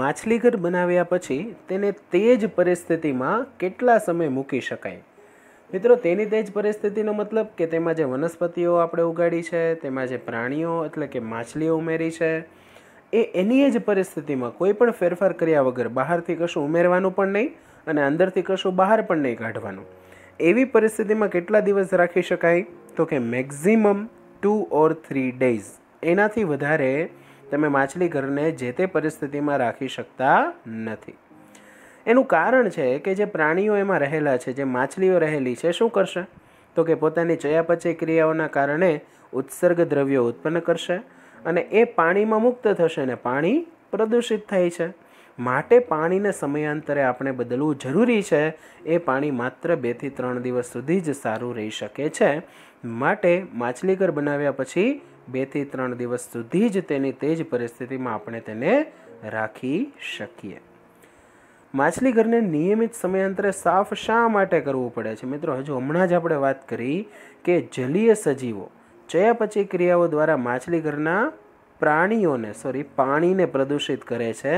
માછલીઘર બનાવ્યા પછી તેને તે જ પરિસ્થિતિમાં કેટલા સમય મૂકી શકાય મિત્રો તેની તે જ પરિસ્થિતિનો મતલબ કે તેમાં જે વનસ્પતિઓ આપણે ઉગાડી છે તેમાં જે પ્રાણીઓ એટલે કે માછલીઓ ઉમેરી છે એ એની જ પરિસ્થિતિમાં કોઈ પણ ફેરફાર કર્યા વગર બહારથી કશું ઉમેરવાનું પણ નહીં અને અંદરથી કશું બહાર પણ નહીં કાઢવાનું એવી પરિસ્થિતિમાં કેટલા દિવસ રાખી શકાય તો કે maximum two or three days એનાથી વધારે તમે માછલી ઘરને જે તે પરિસ્થિતિમાં રાખી શકતા નથી એનું કારણ છે કે જે પ્રાણીઓ એમાં રહેલા છે જે માછલીઓ રહેલી છે શું કરશે તો કે પોતાની ચયાપચય ક્રિયાઓના કારણે ઉત્સર્ગ દ્રવ્યો ઉત્પન્ન કરશે અને એ પાણીમાં મુક્ત થશે અને પાણી પ્રદૂષિત થાય છે માટે પાણીને સમયાંતરે આપણે બદલવું જરૂરી છે એ પાણી માત્ર બેથી ત્રણ દિવસ સુધી જ સારું રહી શકે છે માટે માછલીઘર બનાવ્યા પછી બેથી ત્રણ દિવસ સુધી જ તેની તેજ પરિસ્થિતિમાં આપણે તેને રાખી શકીએ માછલીઘરને નિયમિત સમયાંતરે સાફ શા માટે કરવું પડે છે મિત્રો હજુ હમણાં જ આપણે વાત કરી કે જલીય સજીવો ચયાપચી ક્રિયાઓ દ્વારા માછલીઘરના પ્રાણીઓને સોરી પાણીને પ્રદૂષિત કરે છે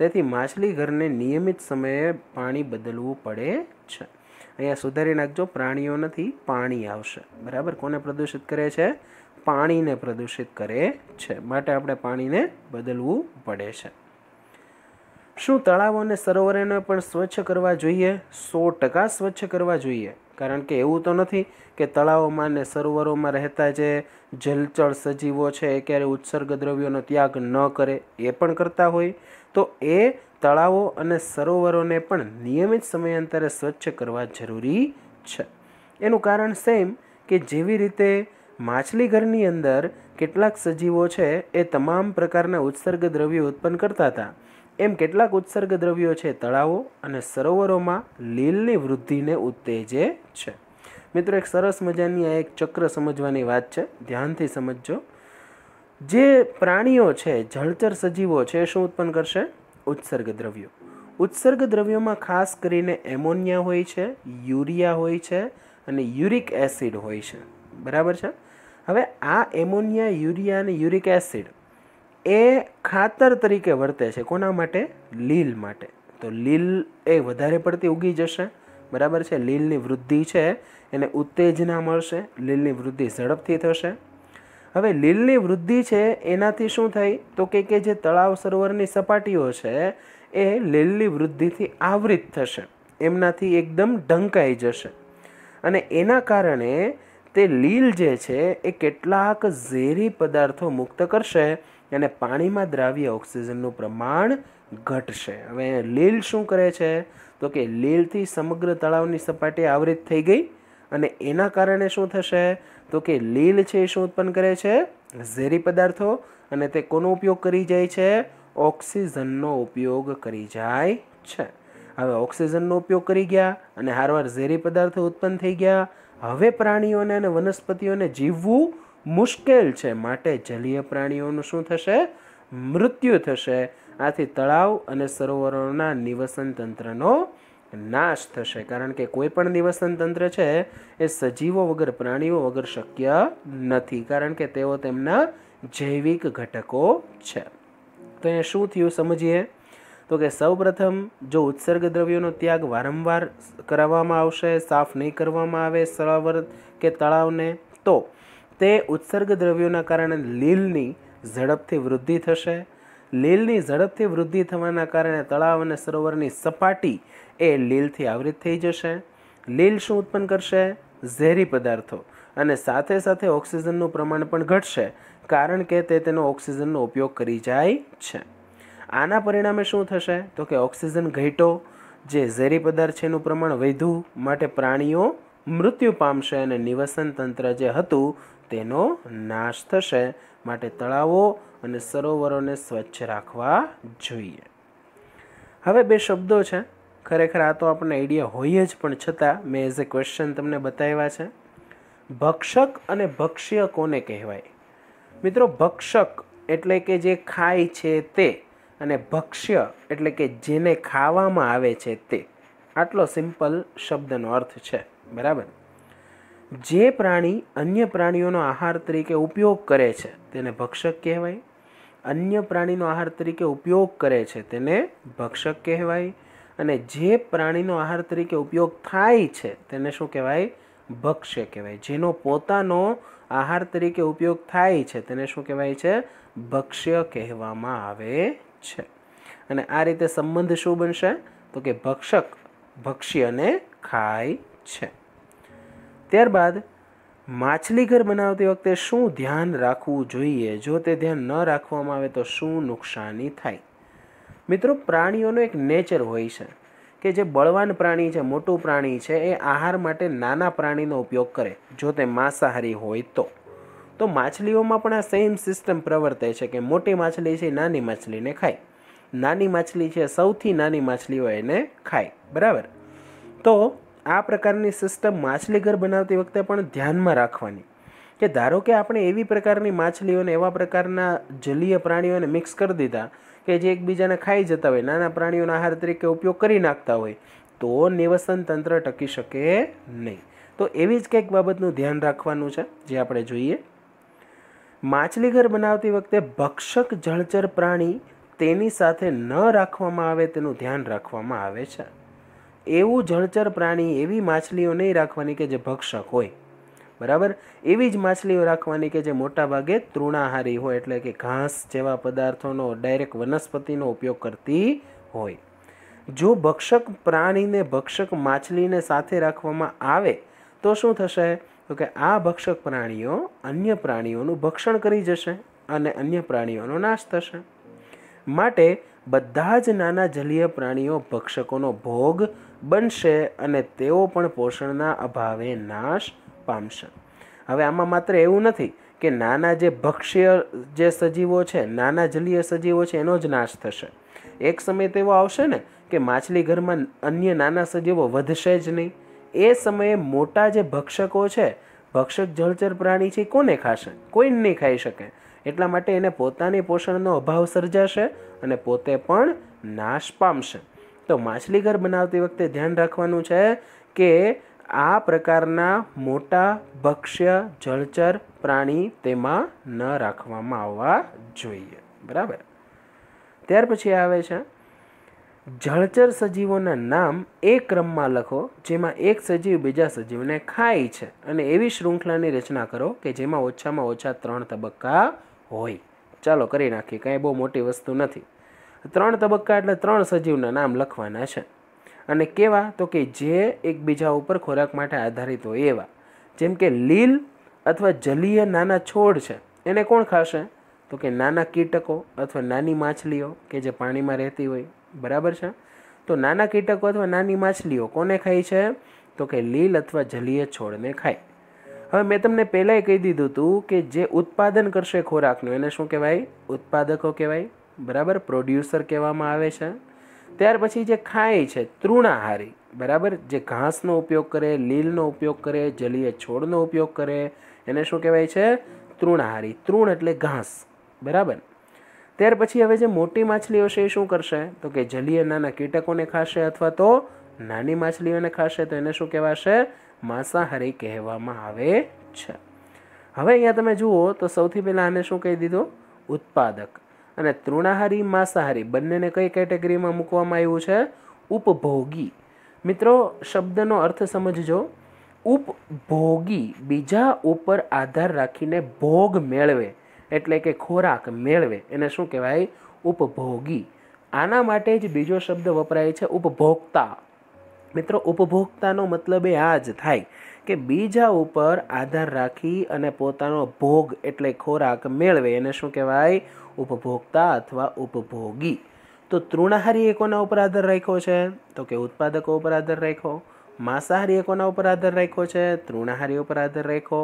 તેથી માછલી ઘરને નિયમિત સમયે પાણી બદલવું પડે છે અહીંયા સુધારી નાખજો પ્રાણીઓ નથી પાણી આવશે બરાબર કોને પ્રદૂષિત કરે છે પાણીને પ્રદૂષિત કરે છે માટે આપણે પાણીને બદલવું પડે છે શું તળાવો અને સરોવરોને પણ સ્વચ્છ કરવા જોઈએ સો ટકા સ્વચ્છ કરવા જોઈએ કારણ કે એવું તો નથી કે તળાવોમાં ને સરોવરોમાં રહેતા જે જલચર સજીવો છે એ ક્યારેય ઉત્સર્ગ દ્રવ્યોનો ત્યાગ ન કરે એ પણ કરતા હોય તો એ તળાવો અને સરોવરોને પણ નિયમિત સમયાંતરે સ્વચ્છ કરવા જરૂરી છે એનું કારણ સેમ કે જેવી રીતે માછલીઘરની અંદર કેટલાક સજીવો છે એ તમામ પ્રકારના ઉત્સર્ગ દ્રવ્યો ઉત્પન્ન કરતા હતા એમ કેટલાક ઉત્સર્ગ દ્રવ્યો છે તળાવો અને સરોવરોમાં લીલની વૃદ્ધિને ઉત્તેજે છે મિત્રો એક સરસ મજાની આ એક ચક્ર સમજવાની વાત છે ધ્યાનથી સમજજો જે પ્રાણીઓ છે જળચર સજીવો છે શું ઉત્પન્ન કરશે ઉત્સર્ગ દ્રવ્યો ઉત્સર્ગ દ્રવ્યોમાં ખાસ કરીને એમોનિયા હોય છે યુરિયા હોય છે અને યુરિક એસિડ હોય છે બરાબર છે હવે આ એમોનિયા યુરિયા અને યુરિક એસિડ એ ખાતર તરીકે વર્તે છે કોના માટે લીલ માટે તો લીલ એ વધારે પડતી ઉગી જશે બરાબર છે લીલની વૃદ્ધિ છે એને ઉત્તેજના મળશે લીલની વૃદ્ધિ ઝડપથી થશે હવે લીલની વૃદ્ધિ છે એનાથી શું થઈ તો કે કે જે તળાવ સરોવરની સપાટીઓ છે એ લીલની વૃદ્ધિથી આવૃત થશે એમનાથી એકદમ ઢંકાઈ જશે અને એના કારણે તે લીલ જે છે એ કેટલાક ઝેરી પદાર્થો મુક્ત કરશે એને પાણીમાં દ્રાવ્ય ઓક્સિજનનું પ્રમાણ ઘટશે હવે લીલ શું કરે છે તો કે લીલથી સમગ્ર તળાવની સપાટી આવૃત થઈ ગઈ અને એના કારણે શું થશે તો કે લીલ છે એ શું ઉત્પન્ન કરે છે ઝેરી પદાર્થો અને તે કોનો ઉપયોગ કરી જાય છે ઓક્સિજનનો ઉપયોગ કરી જાય છે હવે ઓક્સિજનનો ઉપયોગ કરી ગયા અને હારવાર ઝેરી પદાર્થો ઉત્પન્ન થઈ ગયા હવે પ્રાણીઓને અને વનસ્પતિઓને જીવવું મુશ્કેલ છે માટે જલીય પ્રાણીઓનું શું થશે મૃત્યુ થશે આથી તળાવ અને સરોવરોના નિવસન તંત્રનો નાશ થશે કારણ કે કોઈ પણ નિવસન તંત્ર છે એ સજીવો વગર પ્રાણીઓ વગર શક્ય નથી કારણ કે તેઓ તેમના જૈવિક ઘટકો છે તો એ શું થયું સમજીએ તો કે સૌપ્રથમ જો ઉત્સર્ગ દ્રવ્યોનો ત્યાગ વારંવાર કરાવવામાં આવશે સાફ નહીં કરવામાં આવે સરોવર કે તળાવને તો તે ઉત્સર્ગ દ્રવ્યોના કારણે લીલની ઝડપથી વૃદ્ધિ થશે લીલની ઝડપથી વૃદ્ધિ થવાના કારણે તળાવ અને સરોવરની સપાટી એ લીલથી આવૃત થઈ જશે લીલ શું ઉત્પન્ન કરશે ઝેરી પદાર્થો અને સાથે સાથે ઓક્સિજનનું પ્રમાણ પણ ઘટશે કારણ કે તે તેનો ઓક્સિજનનો ઉપયોગ કરી જાય છે આના પરિણામે શું થશે તો કે ઓક્સિજન ઘટો જે ઝેરી પદાર્થ છે એનું પ્રમાણ વધુ માટે પ્રાણીઓ મૃત્યુ પામશે અને નિવસન તંત્ર જે હતું તેનો નાશ થશે માટે તળાવો અને સરોવરોને સ્વચ્છ રાખવા જોઈએ હવે બે શબ્દો છે ખરેખર આ તો આપણને આઈડિયા હોય જ પણ છતાં મેં એઝ એ ક્વેશ્ચન તમને બતાવ્યા છે ભક્ષક અને ભક્ષ્ય કોને કહેવાય મિત્રો ભક્ષક એટલે કે જે ખાય છે તે અને ભક્ષ્ય એટલે કે જેને ખાવામાં આવે છે તે આટલો સિમ્પલ શબ્દનો અર્થ છે બરાબર જે પ્રાણી અન્ય પ્રાણીઓનો આહાર તરીકે ઉપયોગ કરે છે તેને ભક્ષક કહેવાય અન્ય પ્રાણીનો આહાર તરીકે ઉપયોગ કરે છે તેને ભક્ષક કહેવાય અને જે પ્રાણીનો આહાર તરીકે ઉપયોગ થાય છે તેને શું કહેવાય ભક્ષ્ય કહેવાય જેનો પોતાનો આહાર તરીકે ઉપયોગ થાય છે તેને શું કહેવાય છે ભક્ષ્ય કહેવામાં આવે છે અને આ રીતે સંબંધ શું બનશે તો કે ભક્ષક ભક્ષ્યને ખાય છે ત્યારબાદ માછલી ઘર બનાવતી વખતે શું ધ્યાન રાખવું જોઈએ જો તે ધ્યાન ન રાખવામાં આવે તો શું નુકસાની થાય મિત્રો પ્રાણીઓનું એક નેચર હોય છે કે જે બળવાન પ્રાણી છે મોટું પ્રાણી છે એ આહાર માટે નાના પ્રાણીનો ઉપયોગ કરે જો તે માંસાહારી હોય તો તો માછલીઓમાં પણ આ સેમ સિસ્ટમ પ્રવર્તે છે કે મોટી માછલી છે નાની માછલીને ખાય નાની માછલી છે સૌથી નાની માછલીઓ એને ખાય બરાબર તો આ પ્રકારની સિસ્ટમ માછલીઘર બનાવતી વખતે પણ ધ્યાનમાં રાખવાની કે ધારો કે આપણે એવી પ્રકારની માછલીઓને એવા પ્રકારના જલીય પ્રાણીઓને મિક્સ કરી દીધા કે જે એકબીજાને ખાઈ જતા હોય નાના પ્રાણીઓના આહાર તરીકે ઉપયોગ કરી નાખતા હોય તો નિવસન તંત્ર ટકી શકે નહીં તો એવી જ કંઈક બાબતનું ધ્યાન રાખવાનું છે જે આપણે જોઈએ માછલીઘર બનાવતી વખતે ભક્ષક જળચર પ્રાણી તેની સાથે ન રાખવામાં આવે તેનું ધ્યાન રાખવામાં આવે છે એવું જળચર પ્રાણી એવી માછલીઓ નહીં રાખવાની કે જે ભક્ષક હોય બરાબર એવી જ માછલીઓ રાખવાની કે જે મોટાભાગે તૃણાહારી હોય એટલે કે ઘાસ જેવા પદાર્થોનો ડાયરેક્ટ વનસ્પતિનો ઉપયોગ કરતી હોય જો ભક્ષક પ્રાણીને ભક્ષક માછલીને સાથે રાખવામાં આવે તો શું થશે તો કે આ ભક્ષક પ્રાણીઓ અન્ય પ્રાણીઓનું ભક્ષણ કરી જશે અને અન્ય પ્રાણીઓનો નાશ થશે માટે બધા જ નાના જલીય પ્રાણીઓ ભક્ષકોનો ભોગ બનશે અને તેઓ પણ પોષણના અભાવે નાશ પામશે હવે આમાં માત્ર એવું નથી કે નાના જે ભક્ષ્ય જે સજીવો છે નાના જલીય સજીવો છે એનો જ નાશ થશે એક સમય તેવો આવશે ને કે માછલી ઘરમાં અન્ય નાના સજીવો વધશે જ નહીં એ સમયે મોટા જે ભક્ષકો છે ભક્ષક જળચર પ્રાણી છે કોને ખાશે કોઈ નહીં ખાઈ શકે એટલા માટે એને પોતાની પોષણનો અભાવ સર્જાશે અને પોતે પણ નાશ પામશે તો માછલી ઘર બનાવતી વખતે ધ્યાન રાખવાનું છે કે આ પ્રકારના મોટા ભક્ષ્ય જળચર પ્રાણી તેમાં ન રાખવામાં આવવા જોઈએ બરાબર ત્યાર પછી આવે છે જળચર સજીવોના નામ એ ક્રમમાં લખો જેમાં એક સજીવ બીજા સજીવને ખાય છે અને એવી શૃંખલાની રચના કરો કે જેમાં ઓછામાં ઓછા ત્રણ તબક્કા હોય ચાલો કરી નાખીએ કાંઈ બહુ મોટી વસ્તુ નથી ત્રણ તબક્કા એટલે ત્રણ સજીવના નામ લખવાના છે અને કેવા તો કે જે એકબીજા ઉપર ખોરાક માટે આધારિત હોય એવા જેમ કે લીલ અથવા જલીય નાના છોડ છે એને કોણ ખાશે તો કે નાના કીટકો અથવા નાની માછલીઓ કે જે પાણીમાં રહેતી હોય બરાબર છે તો નાના કીટકો અથવા નાની માછલીઓ કોને ખાય છે તો કે લીલ અથવા જલીય છોડને ખાય હવે મેં તમને પહેલાંય કહી દીધું હતું કે જે ઉત્પાદન કરશે ખોરાકનું એને શું કહેવાય ઉત્પાદકો કહેવાય બરાબર પ્રોડ્યુસર કહેવામાં આવે છે ત્યાર પછી જે ખાય છે તૃણાહારી બરાબર જે ઘાસનો ઉપયોગ કરે લીલનો ઉપયોગ કરે જલીય છોડનો ઉપયોગ કરે એને શું કહેવાય છે તૃણાહારી તૃણ એટલે ઘાસ બરાબર ત્યાર પછી હવે જે મોટી માછલીઓ છે એ શું કરશે તો કે જલીય નાના કીટકોને ખાશે અથવા તો નાની માછલીઓને ખાશે તો એને શું કહેવાશે માંસાહારી કહેવામાં આવે છે હવે અહીંયા તમે જુઓ તો સૌથી પહેલાં આને શું કહી દીધું ઉત્પાદક અને તૃણાહારી માંસાહારી બંનેને કઈ કેટેગરીમાં મૂકવામાં આવ્યું છે ઉપભોગી મિત્રો શબ્દનો અર્થ સમજજો ઉપભોગી બીજા ઉપર આધાર રાખીને ભોગ મેળવે એટલે કે ખોરાક મેળવે એને શું કહેવાય ઉપભોગી આના માટે જ બીજો શબ્દ વપરાય છે ઉપભોક્તા મિત્રો ઉપભોક્તાનો મતલબ એ આ જ થાય કે બીજા ઉપર આધાર રાખી અને પોતાનો ભોગ એટલે ખોરાક મેળવે એને શું કહેવાય ઉપભોક્તા અથવા ઉપભોગી તો તૃણાહારી કોના ઉપર આધાર રાખ્યો છે તો કે ઉત્પાદકો ઉપર આધાર રાખ્યો માંસાહારી કોના ઉપર આધાર રાખ્યો છે તૃણાહારી ઉપર આધાર રાખ્યો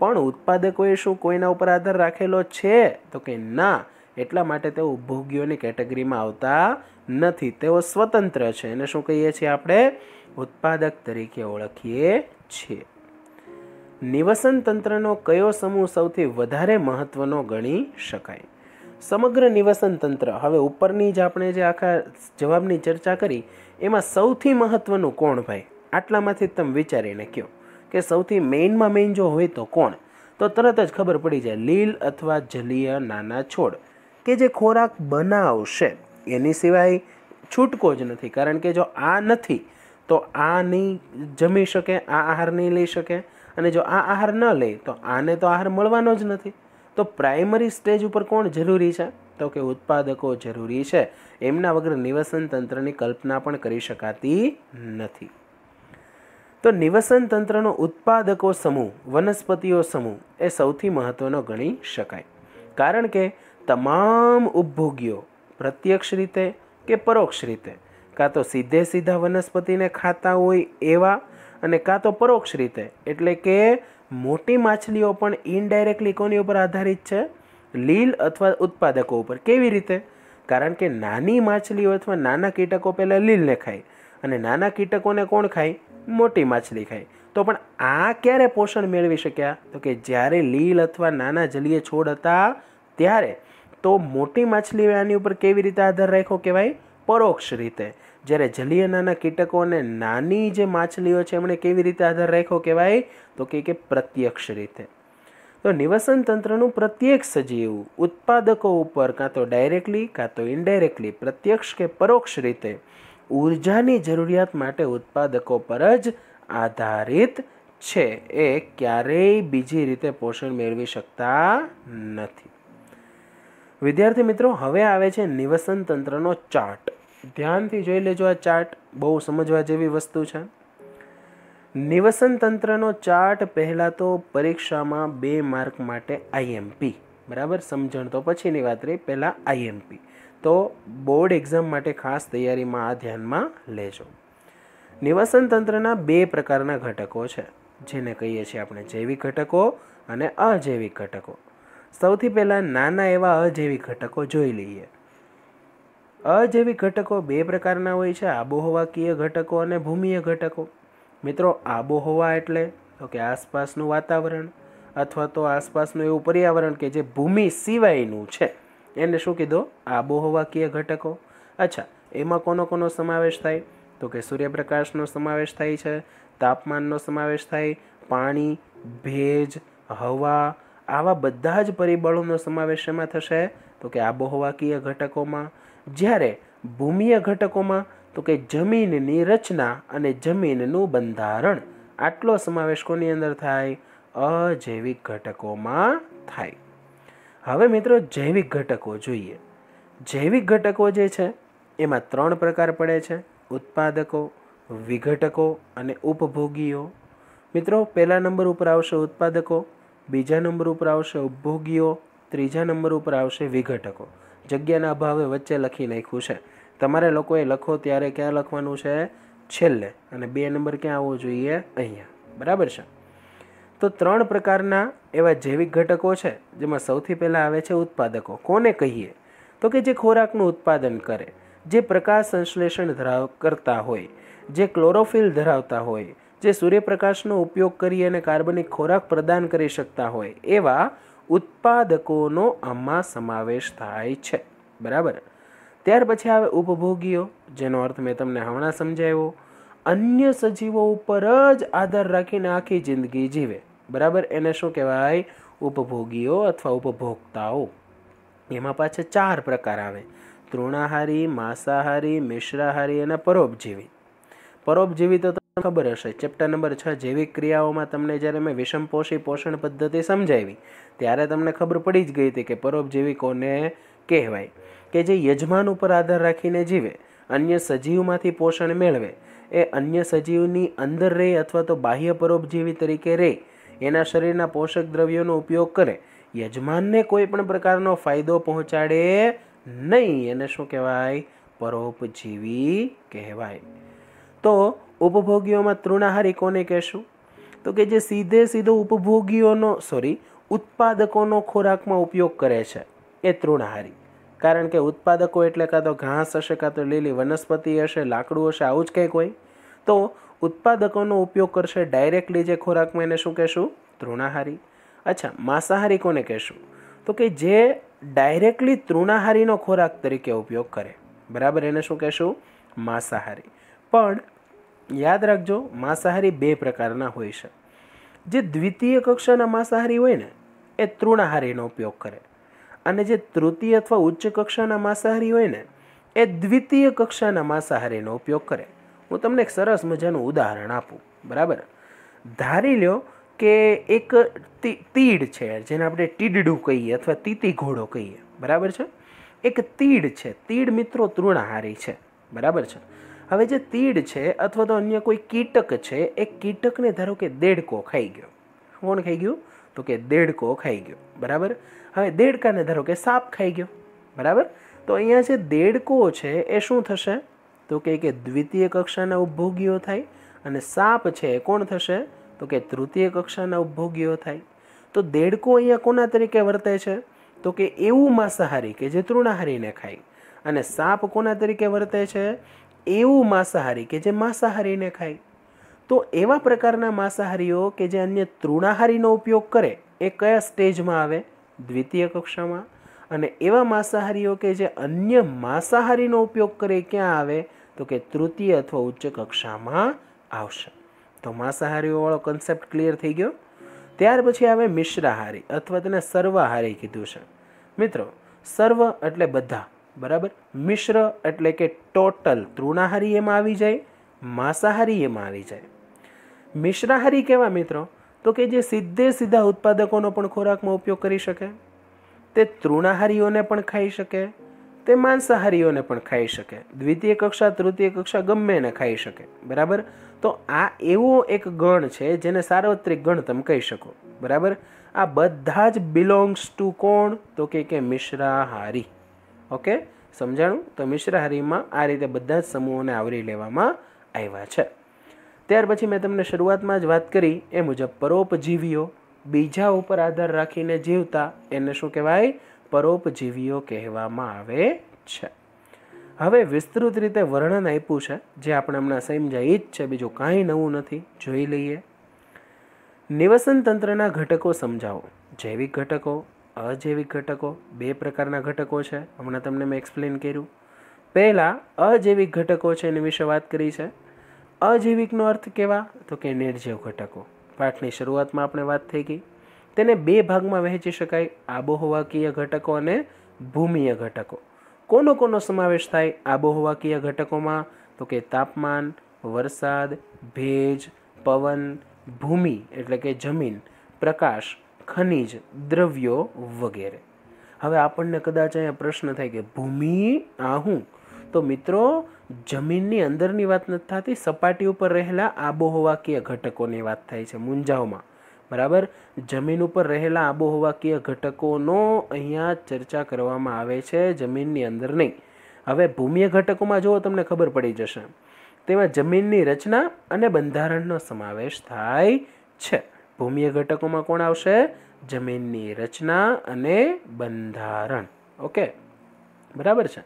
પણ ઉત્પાદકોએ શું કોઈના ઉપર આધાર રાખેલો છે તો કે ના એટલા માટે તેઓ ઉપભોગીઓની કેટેગરીમાં આવતા નથી તેઓ સ્વતંત્ર છે એને શું કહીએ છીએ આપણે ઉત્પાદક તરીકે ઓળખીએ છીએ નિવસન તંત્રનો કયો સમૂહ સૌથી વધારે મહત્વનો ગણી શકાય સમગ્ર નિવસન તંત્ર હવે ઉપરની જ આપણે જે આખા જવાબની ચર્ચા કરી એમાં સૌથી મહત્ત્વનું કોણ ભાઈ આટલામાંથી તમે વિચારીને કહો કે સૌથી મેઇનમાં મેઇન જો હોય તો કોણ તો તરત જ ખબર પડી જાય લીલ અથવા જલીય નાના છોડ કે જે ખોરાક બનાવશે એની સિવાય છૂટકો જ નથી કારણ કે જો આ નથી તો આ નહીં જમી શકે આ આહાર નહીં લઈ શકે અને જો આ આહાર ન લે તો આને તો આહાર મળવાનો જ નથી તો પ્રાઇમરી સ્ટેજ ઉપર કોણ જરૂરી છે તો કે ઉત્પાદકો જરૂરી છે એમના વગર નિવસન તંત્રની કલ્પના પણ કરી શકાતી નથી તો નિવસન તંત્રનો ઉત્પાદકો સમૂહ વનસ્પતિઓ સમૂહ એ સૌથી મહત્ત્વનો ગણી શકાય કારણ કે તમામ ઉપભોગ્યો પ્રત્યક્ષ રીતે કે પરોક્ષ રીતે કાં તો સીધે સીધા વનસ્પતિને ખાતા હોય એવા અને કાં તો પરોક્ષ રીતે એટલે કે મોટી માછલીઓ પણ ઇનડાયરેક્ટલી કોની ઉપર આધારિત છે લીલ અથવા ઉત્પાદકો ઉપર કેવી રીતે કારણ કે નાની માછલીઓ અથવા નાના કીટકો પહેલાં લીલને ખાય અને નાના કીટકોને કોણ ખાય મોટી માછલી ખાય તો પણ આ ક્યારે પોષણ મેળવી શક્યા તો કે જ્યારે લીલ અથવા નાના જલીય છોડ હતા ત્યારે તો મોટી માછલીઓ આની ઉપર કેવી રીતે આધાર રાખ્યો કહેવાય પરોક્ષ રીતે જ્યારે જલિયાનાના કીટકો અને નાની જે માછલીઓ છે એમણે કેવી રીતે આધાર રાખ્યો કહેવાય તો કે કે પ્રત્યક્ષ રીતે તો નિવસન તંત્રનું પ્રત્યક્ષ સજીવ ઉત્પાદકો ઉપર કાં તો ડાયરેક્ટલી કાં તો ઇનડાયરેક્ટલી પ્રત્યક્ષ કે પરોક્ષ રીતે ઉર્જાની જરૂરિયાત માટે ઉત્પાદકો પર જ આધારિત છે એ ક્યારેય બીજી રીતે પોષણ મેળવી શકતા નથી વિદ્યાર્થી મિત્રો હવે આવે છે નિવસન તંત્રનો ચાર્ટ ધ્યાનથી જોઈ લેજો આ ચાર્ટ બહુ સમજવા જેવી વસ્તુ છે નિવસન તંત્રનો ચાર્ટ પહેલાં તો પરીક્ષામાં બે માર્ક માટે આઈએમપી બરાબર સમજણ તો પછીની વાત રહી પહેલાં આઈએમપી તો બોર્ડ એક્ઝામ માટે ખાસ તૈયારીમાં આ ધ્યાનમાં લેજો નિવસન તંત્રના બે પ્રકારના ઘટકો છે જેને કહીએ છીએ આપણે જૈવિક ઘટકો અને અજૈવિક ઘટકો સૌથી પહેલાં નાના એવા અજૈવિક ઘટકો જોઈ લઈએ અજૈવિક ઘટકો બે પ્રકારના હોય છે આબોહવાકીય ઘટકો અને ભૂમિય ઘટકો મિત્રો આબોહવા એટલે તો કે આસપાસનું વાતાવરણ અથવા તો આસપાસનું એવું પર્યાવરણ કે જે ભૂમિ સિવાયનું છે એને શું કીધું આબોહવાકીય ઘટકો અચ્છા એમાં કોનો કોનો સમાવેશ થાય તો કે સૂર્યપ્રકાશનો સમાવેશ થાય છે તાપમાનનો સમાવેશ થાય પાણી ભેજ હવા આવા બધા જ પરિબળોનો સમાવેશ એમાં થશે તો કે આબોહવાકીય ઘટકોમાં જ્યારે ભૂમિય ઘટકોમાં તો કે જમીનની રચના અને જમીનનું બંધારણ આટલો સમાવેશ કોની અંદર થાય અજૈવિક ઘટકોમાં થાય હવે મિત્રો જૈવિક ઘટકો જોઈએ જૈવિક ઘટકો જે છે એમાં ત્રણ પ્રકાર પડે છે ઉત્પાદકો વિઘટકો અને ઉપભોગીઓ મિત્રો પહેલા નંબર ઉપર આવશે ઉત્પાદકો બીજા નંબર ઉપર આવશે ઉપભોગીઓ ત્રીજા નંબર ઉપર આવશે વિઘટકો જગ્યાના અભાવે વચ્ચે લખી નાખ્યું છે તમારે લોકોએ લખો ત્યારે ક્યાં લખવાનું છે છેલ્લે અને બે નંબર ક્યાં આવવો જોઈએ અહીંયા બરાબર છે તો ત્રણ પ્રકારના એવા જૈવિક ઘટકો છે જેમાં સૌથી પહેલાં આવે છે ઉત્પાદકો કોને કહીએ તો કે જે ખોરાકનું ઉત્પાદન કરે જે પ્રકાશ સંશ્લેષણ ધરાવ કરતા હોય જે ક્લોરોફિલ ધરાવતા હોય જે સૂર્યપ્રકાશનો ઉપયોગ કરી અને કાર્બનિક ખોરાક પ્રદાન કરી શકતા હોય એવા ઉત્પાદકોનો આમાં સમાવેશ થાય છે બરાબર ત્યાર પછી આવે ઉપભોગીઓ જેનો અર્થ મેં તમને હમણાં સમજાવ્યો અન્ય સજીવો ઉપર જ આધાર રાખીને આખી જિંદગી જીવે બરાબર એને શું કહેવાય ઉપભોગીઓ અથવા ઉપભોક્તાઓ એમાં પાછા ચાર પ્રકાર આવે તૃણાહારી માંસાહારી મિશ્રાહારી અને પરોપજીવી પરોપજીવી તો ખબર હશે ચેપ્ટર નંબર છ જૈવિક ક્રિયાઓમાં તમને જ્યારે મેં વિષમપોષી પોષણ પદ્ધતિ સમજાવી ત્યારે તમને ખબર પડી જ ગઈ હતી કે પરોપજીવિકોને કહેવાય કે જે યજમાન ઉપર આધાર રાખીને જીવે અન્ય સજીવમાંથી પોષણ મેળવે એ અન્ય સજીવની અંદર રહે અથવા તો બાહ્ય પરોપજીવી તરીકે રહે એના શરીરના પોષક દ્રવ્યોનો ઉપયોગ કરે યજમાનને કોઈ પણ પ્રકારનો ફાયદો પહોંચાડે નહીં એને શું કહેવાય પરોપજીવી કહેવાય તો ઉપભોગીઓમાં તૃણાહારી કોને કહેશું તો કે જે સીધે સીધો ઉપભોગીઓનો સોરી ઉત્પાદકોનો ખોરાકમાં ઉપયોગ કરે છે એ તૃણાહારી કારણ કે ઉત્પાદકો એટલે કાં તો ઘાસ હશે કાં તો લીલી વનસ્પતિ હશે લાકડું હશે આવું જ કંઈક હોય તો ઉત્પાદકોનો ઉપયોગ કરશે ડાયરેક્ટલી જે ખોરાકમાં એને શું કહેશું તૃણાહારી અચ્છા માંસાહારી કોને કહેશું તો કે જે ડાયરેક્ટલી તૃણાહારીનો ખોરાક તરીકે ઉપયોગ કરે બરાબર એને શું કહેશું માંસાહારી પણ યાદ રાખજો માંસાહારી બે પ્રકારના હોય છે જે દ્વિતીય કક્ષાના માંસાહારી હોય ને એ તૃણાહારીનો ઉપયોગ કરે અને જે તૃતીય અથવા ઉચ્ચ કક્ષાના માંસાહારી હોય ને એ દ્વિતીય કક્ષાના માંસાહારીનો ઉપયોગ કરે હું તમને એક સરસ મજાનું ઉદાહરણ આપું બરાબર ધારી લ્યો કે એક તીડ છે જેને આપણે ટીડડું કહીએ અથવા તીતી ઘોડો કહીએ બરાબર છે એક તીડ છે તીડ મિત્રો તૃણાહારી છે બરાબર છે હવે જે તીડ છે અથવા તો અન્ય કોઈ કીટક છે એ કીટકને ધારો કે દેડકો ખાઈ ગયો કોણ ખાઈ ગયું તો કે દેડકો ખાઈ ગયો બરાબર હવે દેડકાને ધારો કે સાપ ખાઈ ગયો બરાબર તો અહીંયા જે દેડકો છે એ શું થશે તો કે કે દ્વિતીય કક્ષાના ઉપભોગીઓ થાય અને સાપ છે એ કોણ થશે તો કે તૃતીય કક્ષાના ઉપભોગીઓ થાય તો દેડકો અહીંયા કોના તરીકે વર્તે છે તો કે એવું માંસાહારી કે જે તૃણાહારીને ખાય અને સાપ કોના તરીકે વર્તે છે એવું માંસાહારી કે જે માંસાહારીને ખાય તો એવા પ્રકારના માંસાહારીઓ કે જે અન્ય તૃણાહારીનો ઉપયોગ કરે એ કયા સ્ટેજમાં આવે દ્વિતીય કક્ષામાં અને એવા માંસાહારીઓ કે જે અન્ય માંસાહારીનો ઉપયોગ કરે ક્યાં આવે તો કે તૃતીય અથવા ઉચ્ચ કક્ષામાં આવશે તો માંસાહારીઓવાળો કન્સેપ્ટ ક્લિયર થઈ ગયો ત્યાર પછી આવે મિશ્રાહારી અથવા તેને સર્વાહારી કીધું છે મિત્રો સર્વ એટલે બધા બરાબર મિશ્ર એટલે કે ટોટલ તૃણાહારી એમાં આવી જાય માંસાહારી એમાં આવી જાય મિશ્રાહારી કેવા મિત્રો તો કે જે સીધે સીધા ઉત્પાદકોનો પણ ખોરાકમાં ઉપયોગ કરી શકે તે તૃણાહારીઓને પણ ખાઈ શકે તે માંસાહારીઓને પણ ખાઈ શકે દ્વિતીય કક્ષા તૃતીય કક્ષા ગમે એને ખાઈ શકે બરાબર તો આ એવો એક ગણ છે જેને સાર્વત્રિક ગણ તમે કહી શકો બરાબર આ બધા જ બિલોંગ્સ ટુ કોણ તો કે મિશ્રાહારી ઓકે સમજાણું તો મિશ્ર મિશ્રહારીમાં આ રીતે બધા જ સમૂહોને આવરી લેવામાં આવ્યા છે ત્યાર પછી મેં તમને શરૂઆતમાં જ વાત કરી એ મુજબ પરોપજીવીઓ બીજા ઉપર આધાર રાખીને જીવતા એને શું કહેવાય પરોપજીવીઓ કહેવામાં આવે છે હવે વિસ્તૃત રીતે વર્ણન આપ્યું છે જે આપણે હમણાં સમજાય જ છે બીજું કાંઈ નવું નથી જોઈ લઈએ નિવસન તંત્રના ઘટકો સમજાવો જૈવિક ઘટકો અજૈવિક ઘટકો બે પ્રકારના ઘટકો છે હમણાં તમને મેં એક્સપ્લેન કર્યું પહેલાં અજૈવિક ઘટકો છે એની વિશે વાત કરી છે અજૈવિકનો અર્થ કેવા તો કે નિર્જીવ ઘટકો પાઠની શરૂઆતમાં આપણે વાત થઈ ગઈ તેને બે ભાગમાં વહેંચી શકાય આબોહવાકીય ઘટકો અને ભૂમિય ઘટકો કોનો કોનો સમાવેશ થાય આબોહવાકીય ઘટકોમાં તો કે તાપમાન વરસાદ ભેજ પવન ભૂમિ એટલે કે જમીન પ્રકાશ ખનિજ દ્રવ્યો વગેરે હવે આપણને કદાચ અહીંયા પ્રશ્ન થાય કે ભૂમિ આ હું તો મિત્રો જમીનની અંદરની વાત નથી થતી સપાટી ઉપર રહેલા આબોહવાકીય ઘટકોની વાત થાય છે મુંજાઓમાં બરાબર જમીન ઉપર રહેલા આબોહવાકીય ઘટકોનો અહીંયા ચર્ચા કરવામાં આવે છે જમીનની અંદર નહીં હવે ભૂમિય ઘટકોમાં જુઓ તમને ખબર પડી જશે તેમાં જમીનની રચના અને બંધારણનો સમાવેશ થાય છે ભૂમિય ઘટકોમાં કોણ આવશે જમીનની રચના અને બંધારણ ઓકે બરાબર છે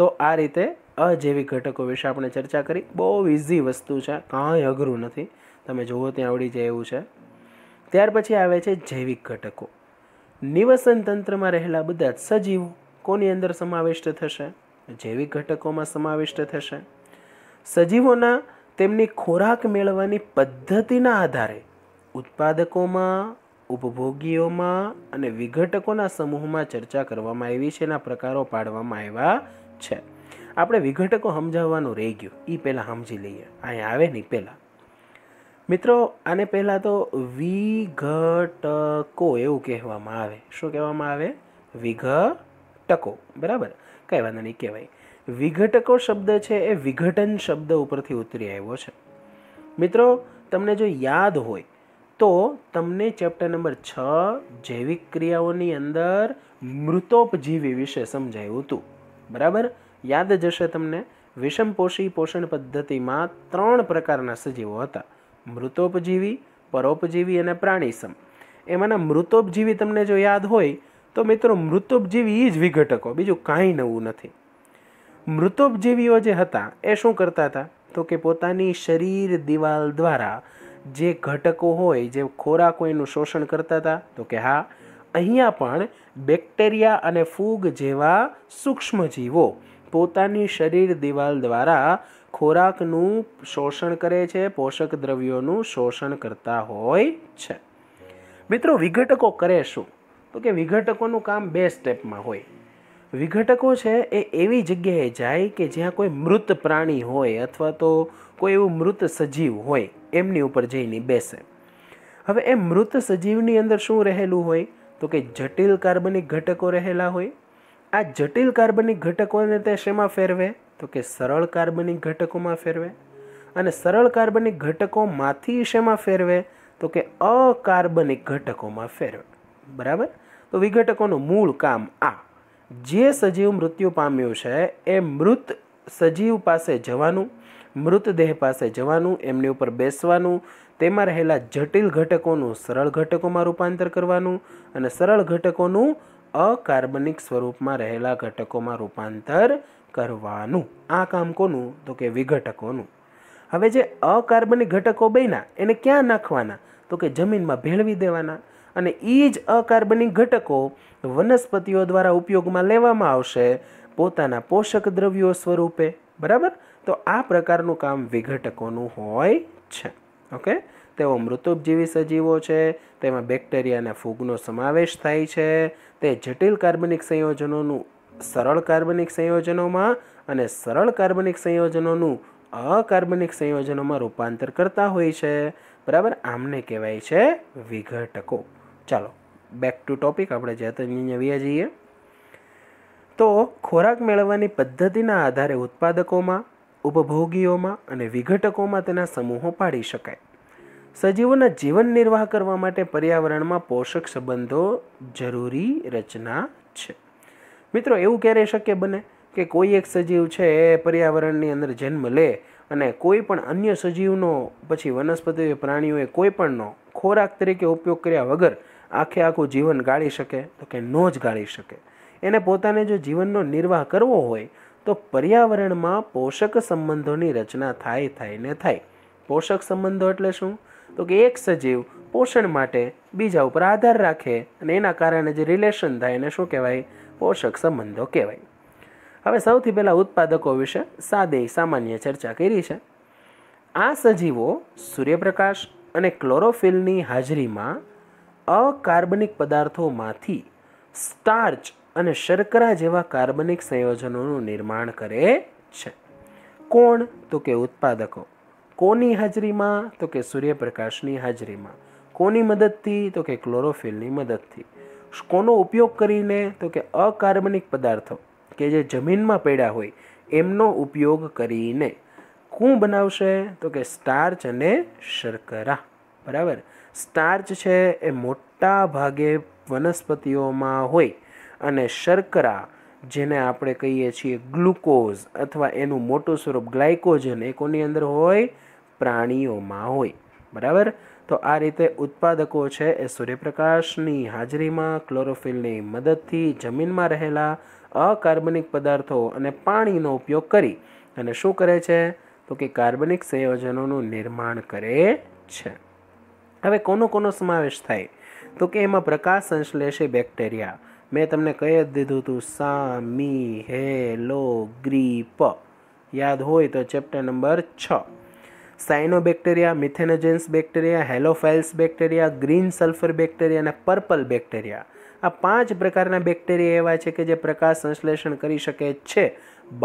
તો આ રીતે અજૈવિક ઘટકો વિશે આપણે ચર્ચા કરી બહુ ઇઝી વસ્તુ છે કાંઈ અઘરું નથી તમે જુઓ ત્યાં આવડી જાય એવું છે ત્યાર પછી આવે છે જૈવિક ઘટકો નિવસન તંત્રમાં રહેલા બધા જ સજીવ કોની અંદર સમાવિષ્ટ થશે જૈવિક ઘટકોમાં સમાવિષ્ટ થશે સજીવોના તેમની ખોરાક મેળવવાની પદ્ધતિના આધારે ઉત્પાદકોમાં ઉપભોગીઓમાં અને વિઘટકોના સમૂહમાં ચર્ચા કરવામાં આવી છે એના પ્રકારો પાડવામાં આવ્યા છે આપણે વિઘટકો સમજાવવાનું રહી ગયું એ પહેલાં સમજી લઈએ અહીંયા આવે નહીં પહેલાં મિત્રો આને પહેલાં તો વિઘટકો એવું કહેવામાં આવે શું કહેવામાં આવે વિઘટકો બરાબર કંઈ વાંધો નહીં કહેવાય વિઘટકો શબ્દ છે એ વિઘટન શબ્દ ઉપરથી ઉતરી આવ્યો છે મિત્રો તમને જો યાદ હોય તો તમને ચેપ્ટર નંબર છ જૈવિક ક્રિયાઓની અંદર મૃતોપજીવી વિશે સમજાયું હતું બરાબર યાદ જશે તમને વિષમપોષી પોષણ પદ્ધતિમાં ત્રણ પ્રકારના સજીવો હતા મૃતોપજીવી પરોપજીવી અને પ્રાણીસમ એમાંના મૃતોપજીવી તમને જો યાદ હોય તો મિત્રો મૃતોપજીવી એ જ વિઘટકો બીજું કાંઈ નવું નથી મૃતોપજીવીઓ જે હતા એ શું કરતા હતા તો કે પોતાની શરીર દિવાલ દ્વારા જે ઘટકો હોય જે ખોરાક હોય એનું શોષણ કરતા હતા તો કે હા અહીંયા પણ બેક્ટેરિયા અને ફૂગ જેવા સૂક્ષ્મજીવો પોતાની શરીર દિવાલ દ્વારા ખોરાકનું શોષણ કરે છે પોષક દ્રવ્યોનું શોષણ કરતા હોય છે મિત્રો વિઘટકો કરે શું તો કે વિઘટકોનું કામ બે સ્ટેપમાં હોય વિઘટકો છે એ એવી જગ્યાએ જાય કે જ્યાં કોઈ મૃત પ્રાણી હોય અથવા તો કોઈ એવું મૃત સજીવ હોય એમની ઉપર જઈને બેસે હવે એ મૃત સજીવની અંદર શું રહેલું હોય તો કે જટિલ કાર્બનિક ઘટકો રહેલા હોય આ જટિલ કાર્બનિક ઘટકોને તે શેમાં ફેરવે તો કે સરળ કાર્બનિક ઘટકોમાં ફેરવે અને સરળ કાર્બનિક ઘટકોમાંથી શેમાં ફેરવે તો કે અકાર્બનિક ઘટકોમાં ફેરવે બરાબર તો વિઘટકોનું મૂળ કામ આ જે સજીવ મૃત્યુ પામ્યું છે એ મૃત સજીવ પાસે જવાનું મૃતદેહ પાસે જવાનું એમની ઉપર બેસવાનું તેમાં રહેલા જટિલ ઘટકોનું સરળ ઘટકોમાં રૂપાંતર કરવાનું અને સરળ ઘટકોનું અકાર્બનિક સ્વરૂપમાં રહેલા ઘટકોમાં રૂપાંતર કરવાનું આ કામ કોનું તો કે વિઘટકોનું હવે જે અકાર્બનિક ઘટકો બન્યા એને ક્યાં નાખવાના તો કે જમીનમાં ભેળવી દેવાના અને એ જ અકાર્બનિક ઘટકો વનસ્પતિઓ દ્વારા ઉપયોગમાં લેવામાં આવશે પોતાના પોષક દ્રવ્યો સ્વરૂપે બરાબર તો આ પ્રકારનું કામ વિઘટકોનું હોય છે ઓકે તેઓ મૃતોપજીવી સજીવો છે તેમાં બેક્ટેરિયા અને ફૂગનો સમાવેશ થાય છે તે જટિલ કાર્બનિક સંયોજનોનું સરળ કાર્બનિક સંયોજનોમાં અને સરળ કાર્બનિક સંયોજનોનું અકાર્બનિક સંયોજનોમાં રૂપાંતર કરતા હોય છે બરાબર આમને કહેવાય છે વિઘટકો ચાલો બેક ટુ ટોપિક આપણે જ્યાં ત્યાં જઈએ તો ખોરાક મેળવવાની પદ્ધતિના આધારે ઉત્પાદકોમાં ઉપભોગીઓમાં અને વિઘટકોમાં તેના સમૂહો પાડી શકાય સજીવોના જીવન નિર્વાહ કરવા માટે પર્યાવરણમાં પોષક સંબંધો જરૂરી રચના છે મિત્રો એવું ક્યારે શક્ય બને કે કોઈ એક સજીવ છે એ પર્યાવરણની અંદર જન્મ લે અને કોઈ પણ અન્ય સજીવનો પછી વનસ્પતિ પ્રાણીઓએ કોઈ પણનો ખોરાક તરીકે ઉપયોગ કર્યા વગર આખે આખું જીવન ગાળી શકે તો કે નો જ ગાળી શકે એને પોતાને જો જીવનનો નિર્વાહ કરવો હોય તો પર્યાવરણમાં પોષક સંબંધોની રચના થાય થાય ને થાય પોષક સંબંધો એટલે શું તો કે એક સજીવ પોષણ માટે બીજા ઉપર આધાર રાખે અને એના કારણે જે રિલેશન થાય એને શું કહેવાય પોષક સંબંધો કહેવાય હવે સૌથી પહેલાં ઉત્પાદકો વિશે સાદે સામાન્ય ચર્ચા કરી છે આ સજીવો સૂર્યપ્રકાશ અને ક્લોરોફિલની હાજરીમાં અકાર્બનિક પદાર્થોમાંથી સ્ટાર્ચ અને શર્કરા જેવા કાર્બનિક સંયોજનોનું નિર્માણ કરે છે કોણ તો કે ઉત્પાદકો કોની હાજરીમાં તો કે સૂર્યપ્રકાશની હાજરીમાં કોની મદદથી તો કે ક્લોરોફિલની મદદથી કોનો ઉપયોગ કરીને તો કે અકાર્બનિક પદાર્થો કે જે જમીનમાં પડ્યા હોય એમનો ઉપયોગ કરીને કું બનાવશે તો કે સ્ટાર્ચ અને શર્કરા બરાબર સ્ટાર્ચ છે એ મોટા ભાગે વનસ્પતિઓમાં હોય અને શર્કરા જેને આપણે કહીએ છીએ ગ્લુકોઝ અથવા એનું મોટું સ્વરૂપ ગ્લાયકોજન એ કોની અંદર હોય પ્રાણીઓમાં હોય બરાબર તો આ રીતે ઉત્પાદકો છે એ સૂર્યપ્રકાશની હાજરીમાં ક્લોરોફિલની મદદથી જમીનમાં રહેલા અકાર્બનિક પદાર્થો અને પાણીનો ઉપયોગ કરી અને શું કરે છે તો કે કાર્બનિક સંયોજનોનું નિર્માણ કરે છે હવે કોનો કોનો સમાવેશ થાય તો કે એમાં પ્રકાશ સંશ્લેષી બેક્ટેરિયા મેં તમને કહી જ દીધું હતું સા મી હે લો ગ્રી પ યાદ હોય તો ચેપ્ટર નંબર છ bacteria methanogens bacteria halophiles bacteria green sulphur bacteria અને પર્પલ બેક્ટેરિયા આ પાંચ પ્રકારના બેક્ટેરિયા એવા છે કે જે પ્રકાશ સંશ્લેષણ કરી શકે છે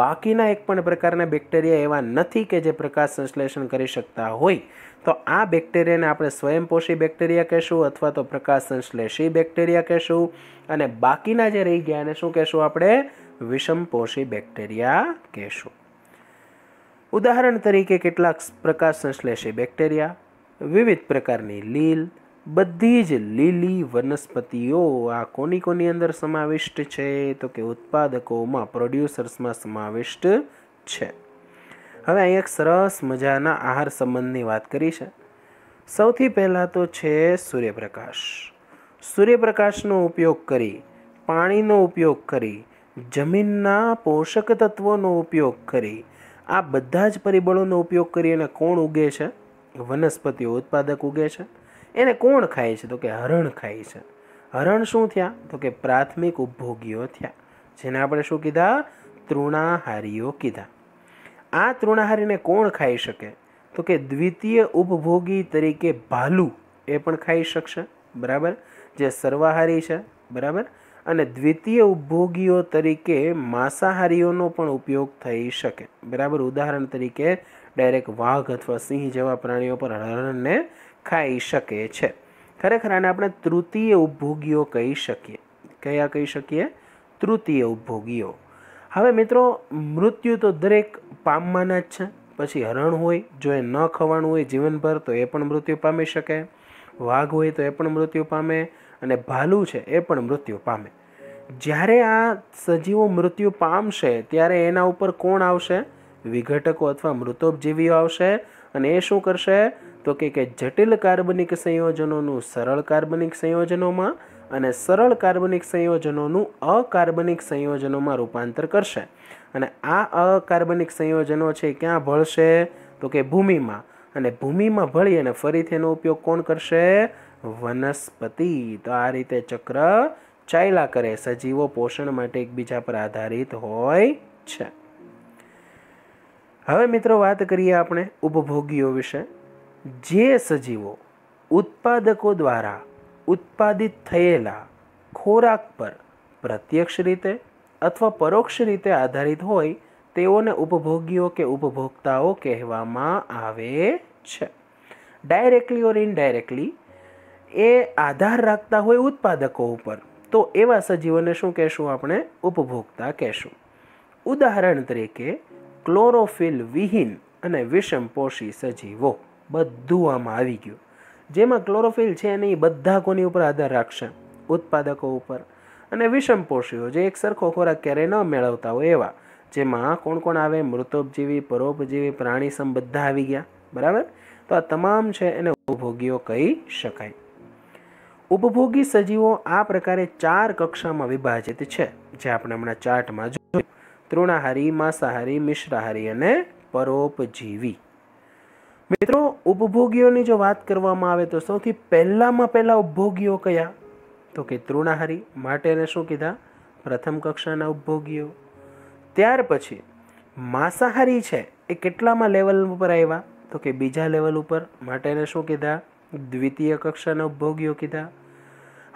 બાકીના એક પણ પ્રકારના બેક્ટેરિયા એવા નથી કે જે પ્રકાશ સંશ્લેષણ કરી શકતા હોય તો આ બેક્ટેરિયાને આપણે સ્વયંપોષી બેક્ટેરિયા કહેશું અથવા તો પ્રકાશ સંશ્લેષી બેક્ટેરિયા કહેશું અને બાકીના જે રહી ગયા એને શું કહેશું આપણે વિષમપોષી બેક્ટેરિયા કહેશું ઉદાહરણ તરીકે કેટલાક પ્રકાશ સંશ્લેષી બેક્ટેરિયા વિવિધ પ્રકારની લીલ બધી જ લીલી વનસ્પતિઓ આ કોની કોની અંદર સમાવિષ્ટ છે તો કે ઉત્પાદકોમાં પ્રોડ્યુસર્સમાં સમાવિષ્ટ છે હવે અહીં એક સરસ મજાના આહાર સંબંધની વાત કરી છે સૌથી પહેલાં તો છે સૂર્યપ્રકાશ સૂર્યપ્રકાશનો ઉપયોગ કરી પાણીનો ઉપયોગ કરી જમીનના પોષક તત્વોનો ઉપયોગ કરી આ બધા જ પરિબળોનો ઉપયોગ કરી અને કોણ ઉગે છે વનસ્પતિઓ ઉત્પાદક ઉગે છે એને કોણ ખાય છે તો કે હરણ ખાય છે હરણ શું થયા તો કે પ્રાથમિક ઉપભોગીઓ થયા જેને આપણે શું કીધા તૃણાહારીઓ કીધા આ તૃણાહારીને કોણ ખાઈ શકે તો કે દ્વિતીય ઉપભોગી તરીકે ભાલુ એ પણ ખાઈ શકશે બરાબર જે સર્વાહારી છે બરાબર અને દ્વિતીય ઉપભોગીઓ તરીકે માંસાહારીઓનો પણ ઉપયોગ થઈ શકે બરાબર ઉદાહરણ તરીકે ડાયરેક્ટ વાઘ અથવા સિંહ જેવા પ્રાણીઓ પર હરણને ખાઈ શકે છે ખરેખર આને આપણે તૃતીય ઉપભોગીઓ કહી શકીએ કયા કહી શકીએ તૃતીય ઉપભોગીઓ હવે મિત્રો મૃત્યુ તો દરેક પામવાના જ છે પછી હરણ હોય જો એ ન ખવાનું હોય જીવનભર તો એ પણ મૃત્યુ પામી શકે વાઘ હોય તો એ પણ મૃત્યુ પામે અને ભાલુ છે એ પણ મૃત્યુ પામે જ્યારે આ સજીવો મૃત્યુ પામશે ત્યારે એના ઉપર કોણ આવશે વિઘટકો અથવા મૃતોપજીવીઓ આવશે અને એ શું કરશે તો કે જટિલ કાર્બનિક સંયોજનોનું સરળ કાર્બનિક સંયોજનોમાં અને સરળ કાર્બનિક સંયોજનોનું અકાર્બનિક સંયોજનોમાં રૂપાંતર કરશે અને આ અકાર્બનિક સંયોજનો છે ક્યાં ભળશે તો કે ભૂમિમાં અને ભૂમિમાં ભળી અને ફરીથી એનો ઉપયોગ કોણ કરશે વનસ્પતિ તો આ રીતે ચક્ર ચાલ્યા કરે સજીવો પોષણ માટે એકબીજા પર આધારિત હોય છે હવે મિત્રો વાત કરીએ આપણે ઉપભોગીઓ વિશે જે સજીવો ઉત્પાદકો દ્વારા ઉત્પાદિત થયેલા ખોરાક પર પ્રત્યક્ષ રીતે અથવા પરોક્ષ રીતે આધારિત હોય તેઓને ઉપભોગીઓ કે ઉપભોક્તાઓ કહેવામાં આવે છે ડાયરેક્ટલી ઓર ઇનડાયરેક્ટલી એ આધાર રાખતા હોય ઉત્પાદકો ઉપર તો એવા સજીવોને શું કહેશું આપણે ઉપભોક્તા કહેશું ઉદાહરણ તરીકે ક્લોરોફિલ વિહીન અને વિષમપોષી સજીવો બધું આમાં આવી ગયું જેમાં ક્લોરોફિલ છે અને એ બધા કોની ઉપર આધાર રાખશે ઉત્પાદકો ઉપર અને વિષમ પોષીઓ જે એક સરખો ખોરાક ક્યારેય ન મેળવતા હોય એવા જેમાં કોણ કોણ આવે મૃતોપજીવી પરોપજીવી પ્રાણીસમ બધા આવી ગયા બરાબર તો આ તમામ છે એને ઉપભોગીઓ કહી શકાય ઉપભોગી સજીવો આ પ્રકારે ચાર કક્ષામાં વિભાજિત છે જે આપણે હમણાં ચાર્ટમાં જોયું તૃણાહારી માંસાહારી મિશ્રાહારી અને પરોપજીવી મિત્રો ઉપભોગીઓની જો વાત કરવામાં આવે તો સૌથી પહેલાંમાં પહેલાં ઉપભોગીઓ કયા તો કે તૃણાહારી માટે એને શું કીધા પ્રથમ કક્ષાના ઉપભોગીઓ ત્યાર પછી માંસાહારી છે એ કેટલામાં લેવલ ઉપર આવ્યા તો કે બીજા લેવલ ઉપર માટે એને શું કીધા દ્વિતીય કક્ષાના ઉપભોગીઓ કીધા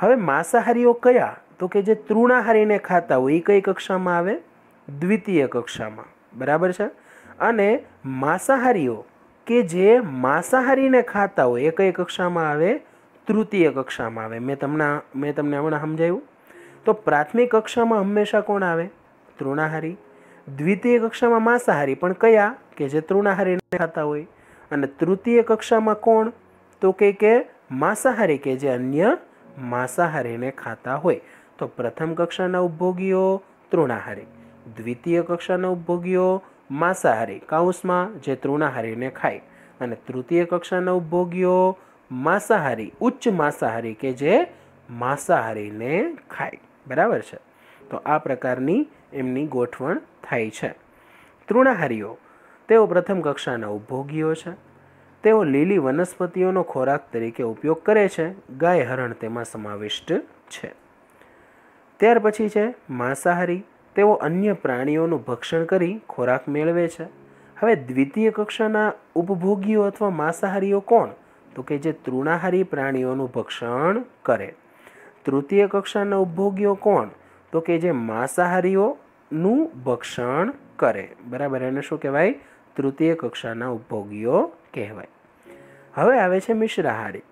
હવે માંસાહારીઓ કયા તો કે જે તૃણાહારીને ખાતા હોય એ કઈ કક્ષામાં આવે દ્વિતીય કક્ષામાં બરાબર છે અને માંસાહારીઓ કે જે માંસાહારીને ખાતા હોય એ કઈ કક્ષામાં આવે તૃતીય કક્ષામાં આવે મેં તમને મેં તમને હમણાં સમજાવ્યું તો પ્રાથમિક કક્ષામાં હંમેશા કોણ આવે તૃણાહારી દ્વિતીય કક્ષામાં માંસાહારી પણ કયા કે જે તૃણાહારીને ખાતા હોય અને તૃતીય કક્ષામાં કોણ તો કે કે માંસાહારી કે જે અન્ય માંસાહારીને ખાતા હોય તો પ્રથમ કક્ષાના ઉપભોગીઓ તૃણાહારી દ્વિતીય કક્ષાના ઉપભોગીઓ માંસાહારી કાઉસમાં જે તૃણાહારીને ખાય અને તૃતીય કક્ષાના ઉપભોગીઓ માંસાહારી ઉચ્ચ માંસાહારી કે જે માંસાહારીને ખાય બરાબર છે તો આ પ્રકારની એમની ગોઠવણ થાય છે તૃણાહારીઓ તેઓ પ્રથમ કક્ષાના ઉપભોગીઓ છે તેઓ લીલી વનસ્પતિઓનો ખોરાક તરીકે ઉપયોગ કરે છે ગાય હરણ તેમાં સમાવિષ્ટ છે ત્યાર પછી છે માંસાહારી તેઓ અન્ય પ્રાણીઓનું ભક્ષણ કરી ખોરાક મેળવે છે હવે દ્વિતીય કક્ષાના ઉપભોગીઓ અથવા માંસાહારીઓ કોણ તો કે જે તૃણાહારી પ્રાણીઓનું ભક્ષણ કરે તૃતીય કક્ષાના ઉપભોગીઓ કોણ તો કે જે માંસાહારીઓનું ભક્ષણ કરે બરાબર એને શું કહેવાય તૃતીય કક્ષાના ઉપભોગીઓ કહેવાય હવે આવે છે મિશ્રાહારી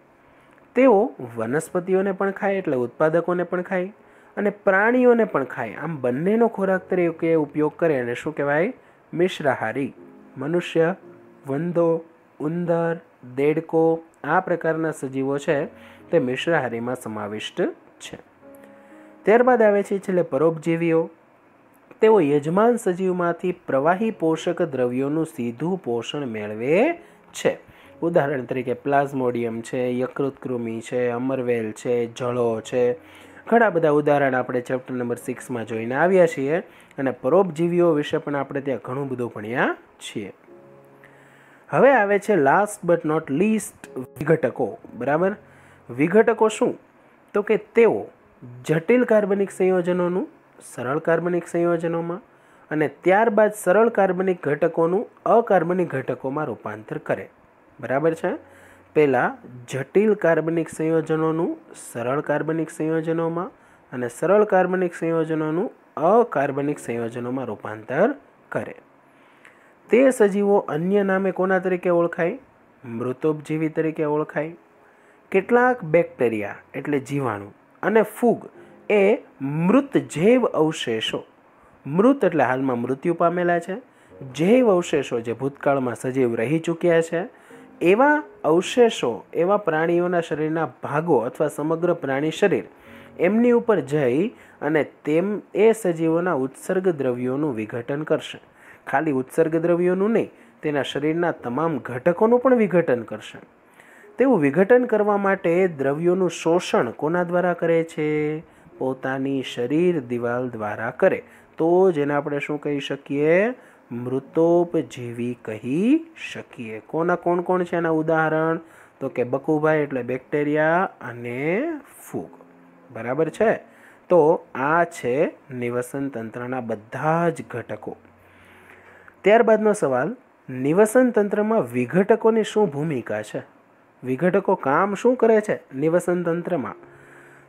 તેઓ વનસ્પતિઓને પણ ખાય એટલે ઉત્પાદકોને પણ ખાય અને પ્રાણીઓને પણ ખાય આમ બંનેનો ખોરાક તરીકે ઉપયોગ કરે અને શું કહેવાય મિશ્રાહારી મનુષ્ય વંદો ઉંદર દેડકો આ પ્રકારના સજીવો છે તે મિશ્રાહારીમાં સમાવિષ્ટ છે ત્યારબાદ આવે છે છેલ્લે પરોપજીવીઓ તેઓ યજમાન સજીવમાંથી પ્રવાહી પોષક દ્રવ્યોનું સીધું પોષણ મેળવે છે ઉદાહરણ તરીકે પ્લાઝ્મોડિયમ છે યકૃત કૃમિ છે અમરવેલ છે જળો છે ઘણા બધા ઉદાહરણ આપણે ચેપ્ટર નંબર સિક્સમાં જોઈને આવ્યા છીએ અને પરોપજીવીઓ વિશે પણ આપણે ત્યાં ઘણું બધું ભણ્યા છીએ હવે આવે છે લાસ્ટ બટ નોટ લીસ્ટ વિઘટકો બરાબર વિઘટકો શું તો કે તેઓ જટિલ કાર્બનિક સંયોજનોનું સરળ કાર્બનિક સંયોજનોમાં અને ત્યારબાદ સરળ કાર્બનિક ઘટકોનું અકાર્બનિક ઘટકોમાં રૂપાંતર કરે બરાબર છે પહેલાં જટિલ કાર્બનિક સંયોજનોનું સરળ કાર્બનિક સંયોજનોમાં અને સરળ કાર્બનિક સંયોજનોનું અકાર્બનિક સંયોજનોમાં રૂપાંતર કરે તે સજીવો અન્ય નામે કોના તરીકે ઓળખાય મૃતોપજીવી તરીકે ઓળખાય કેટલાક બેક્ટેરિયા એટલે જીવાણુ અને ફૂગ એ મૃત જૈવ અવશેષો મૃત એટલે હાલમાં મૃત્યુ પામેલા છે જૈવ અવશેષો જે ભૂતકાળમાં સજીવ રહી ચૂક્યા છે એવા અવશેષો એવા પ્રાણીઓના શરીરના ભાગો અથવા સમગ્ર પ્રાણી શરીર એમની ઉપર જઈ અને તેમ એ સજીવોના ઉત્સર્ગ દ્રવ્યોનું વિઘટન કરશે ખાલી ઉત્સર્ગ દ્રવ્યોનું નહીં તેના શરીરના તમામ ઘટકોનું પણ વિઘટન કરશે તેવું વિઘટન કરવા માટે દ્રવ્યોનું શોષણ કોના દ્વારા કરે છે પોતાની શરીર દિવાલ દ્વારા કરે તો જેને આપણે શું કહી શકીએ મૃતોપજીવી કહી શકીએ કોના કોણ કોણ છે એના ઉદાહરણ તો કે બકુભાઈ એટલે બેક્ટેરિયા અને ફૂગ બરાબર છે તો આ છે નિવસન તંત્રના બધા જ ઘટકો ત્યારબાદનો સવાલ નિવસન તંત્રમાં વિઘટકોની શું ભૂમિકા છે વિઘટકો કામ શું કરે છે નિવસન તંત્રમાં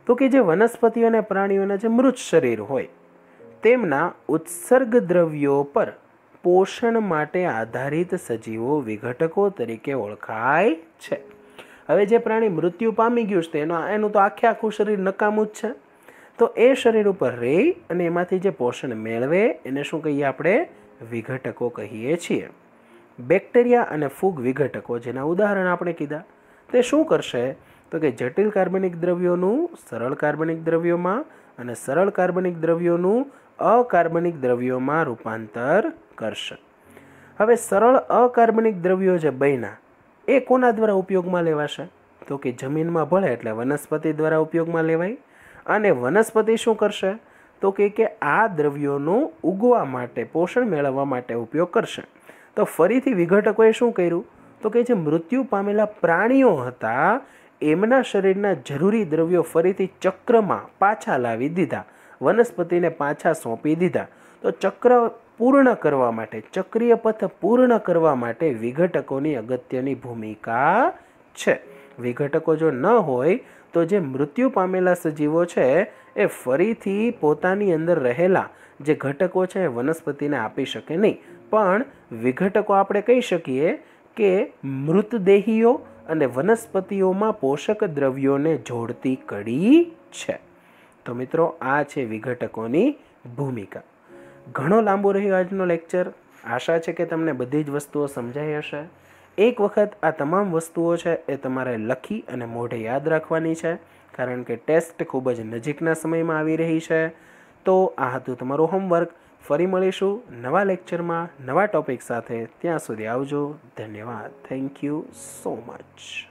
તો કે જે વનસ્પતિઓ અને પ્રાણીઓના જે મૃત શરીર હોય તેમના ઉત્સર્ગ દ્રવ્યો પર પોષણ માટે આધારિત સજીવો વિઘટકો તરીકે ઓળખાય છે હવે જે પ્રાણી મૃત્યુ પામી ગયું છે તેનો એનું તો આખે આખું શરીર નકામું જ છે તો એ શરીર ઉપર રહે અને એમાંથી જે પોષણ મેળવે એને શું કહીએ આપણે વિઘટકો કહીએ છીએ બેક્ટેરિયા અને ફૂગ વિઘટકો જેના ઉદાહરણ આપણે કીધા તે શું કરશે તો કે જટિલ કાર્બનિક દ્રવ્યોનું સરળ કાર્બનિક દ્રવ્યોમાં અને સરળ કાર્બનિક દ્રવ્યોનું અકાર્બનિક દ્રવ્યોમાં રૂપાંતર કર્ષક હવે સરળ અકાર્બનિક દ્રવ્યો છે બૈના એ કોના દ્વારા ઉપયોગમાં લેવાશે તો કે જમીનમાં ભળે એટલે વનસ્પતિ દ્વારા ઉપયોગમાં લેવાય અને વનસ્પતિ શું કરશે તો કે કે આ દ્રવ્યોનો ઉગવા માટે પોષણ મેળવવા માટે ઉપયોગ કરશે તો ફરીથી વિઘટકોએ શું કર્યું તો કે જે મૃત્યુ પામેલા પ્રાણીઓ હતા એમના શરીરના જરૂરી દ્રવ્યો ફરીથી ચક્રમાં પાછા લાવી દીધા વનસ્પતિને પાછા સોંપી દીધા તો ચક્ર પૂર્ણ કરવા માટે ચક્રીય પથ પૂર્ણ કરવા માટે વિઘટકોની અગત્યની ભૂમિકા છે વિઘટકો જો ન હોય તો જે મૃત્યુ પામેલા સજીવો છે એ ફરીથી પોતાની અંદર રહેલા જે ઘટકો છે એ વનસ્પતિને આપી શકે નહીં પણ વિઘટકો આપણે કહી શકીએ કે મૃતદેહીઓ અને વનસ્પતિઓમાં પોષક દ્રવ્યોને જોડતી કડી છે તો મિત્રો આ છે વિઘટકોની ભૂમિકા ઘણો લાંબો રહ્યો આજનો લેક્ચર આશા છે કે તમને બધી જ વસ્તુઓ સમજાઈ હશે એક વખત આ તમામ વસ્તુઓ છે એ તમારે લખી અને મોઢે યાદ રાખવાની છે કારણ કે ટેસ્ટ ખૂબ જ નજીકના સમયમાં આવી રહી છે તો આ હતું તમારું હોમવર્ક ફરી મળીશું નવા લેક્ચરમાં નવા ટોપિક સાથે ત્યાં સુધી આવજો ધન્યવાદ થેન્ક યુ સો મચ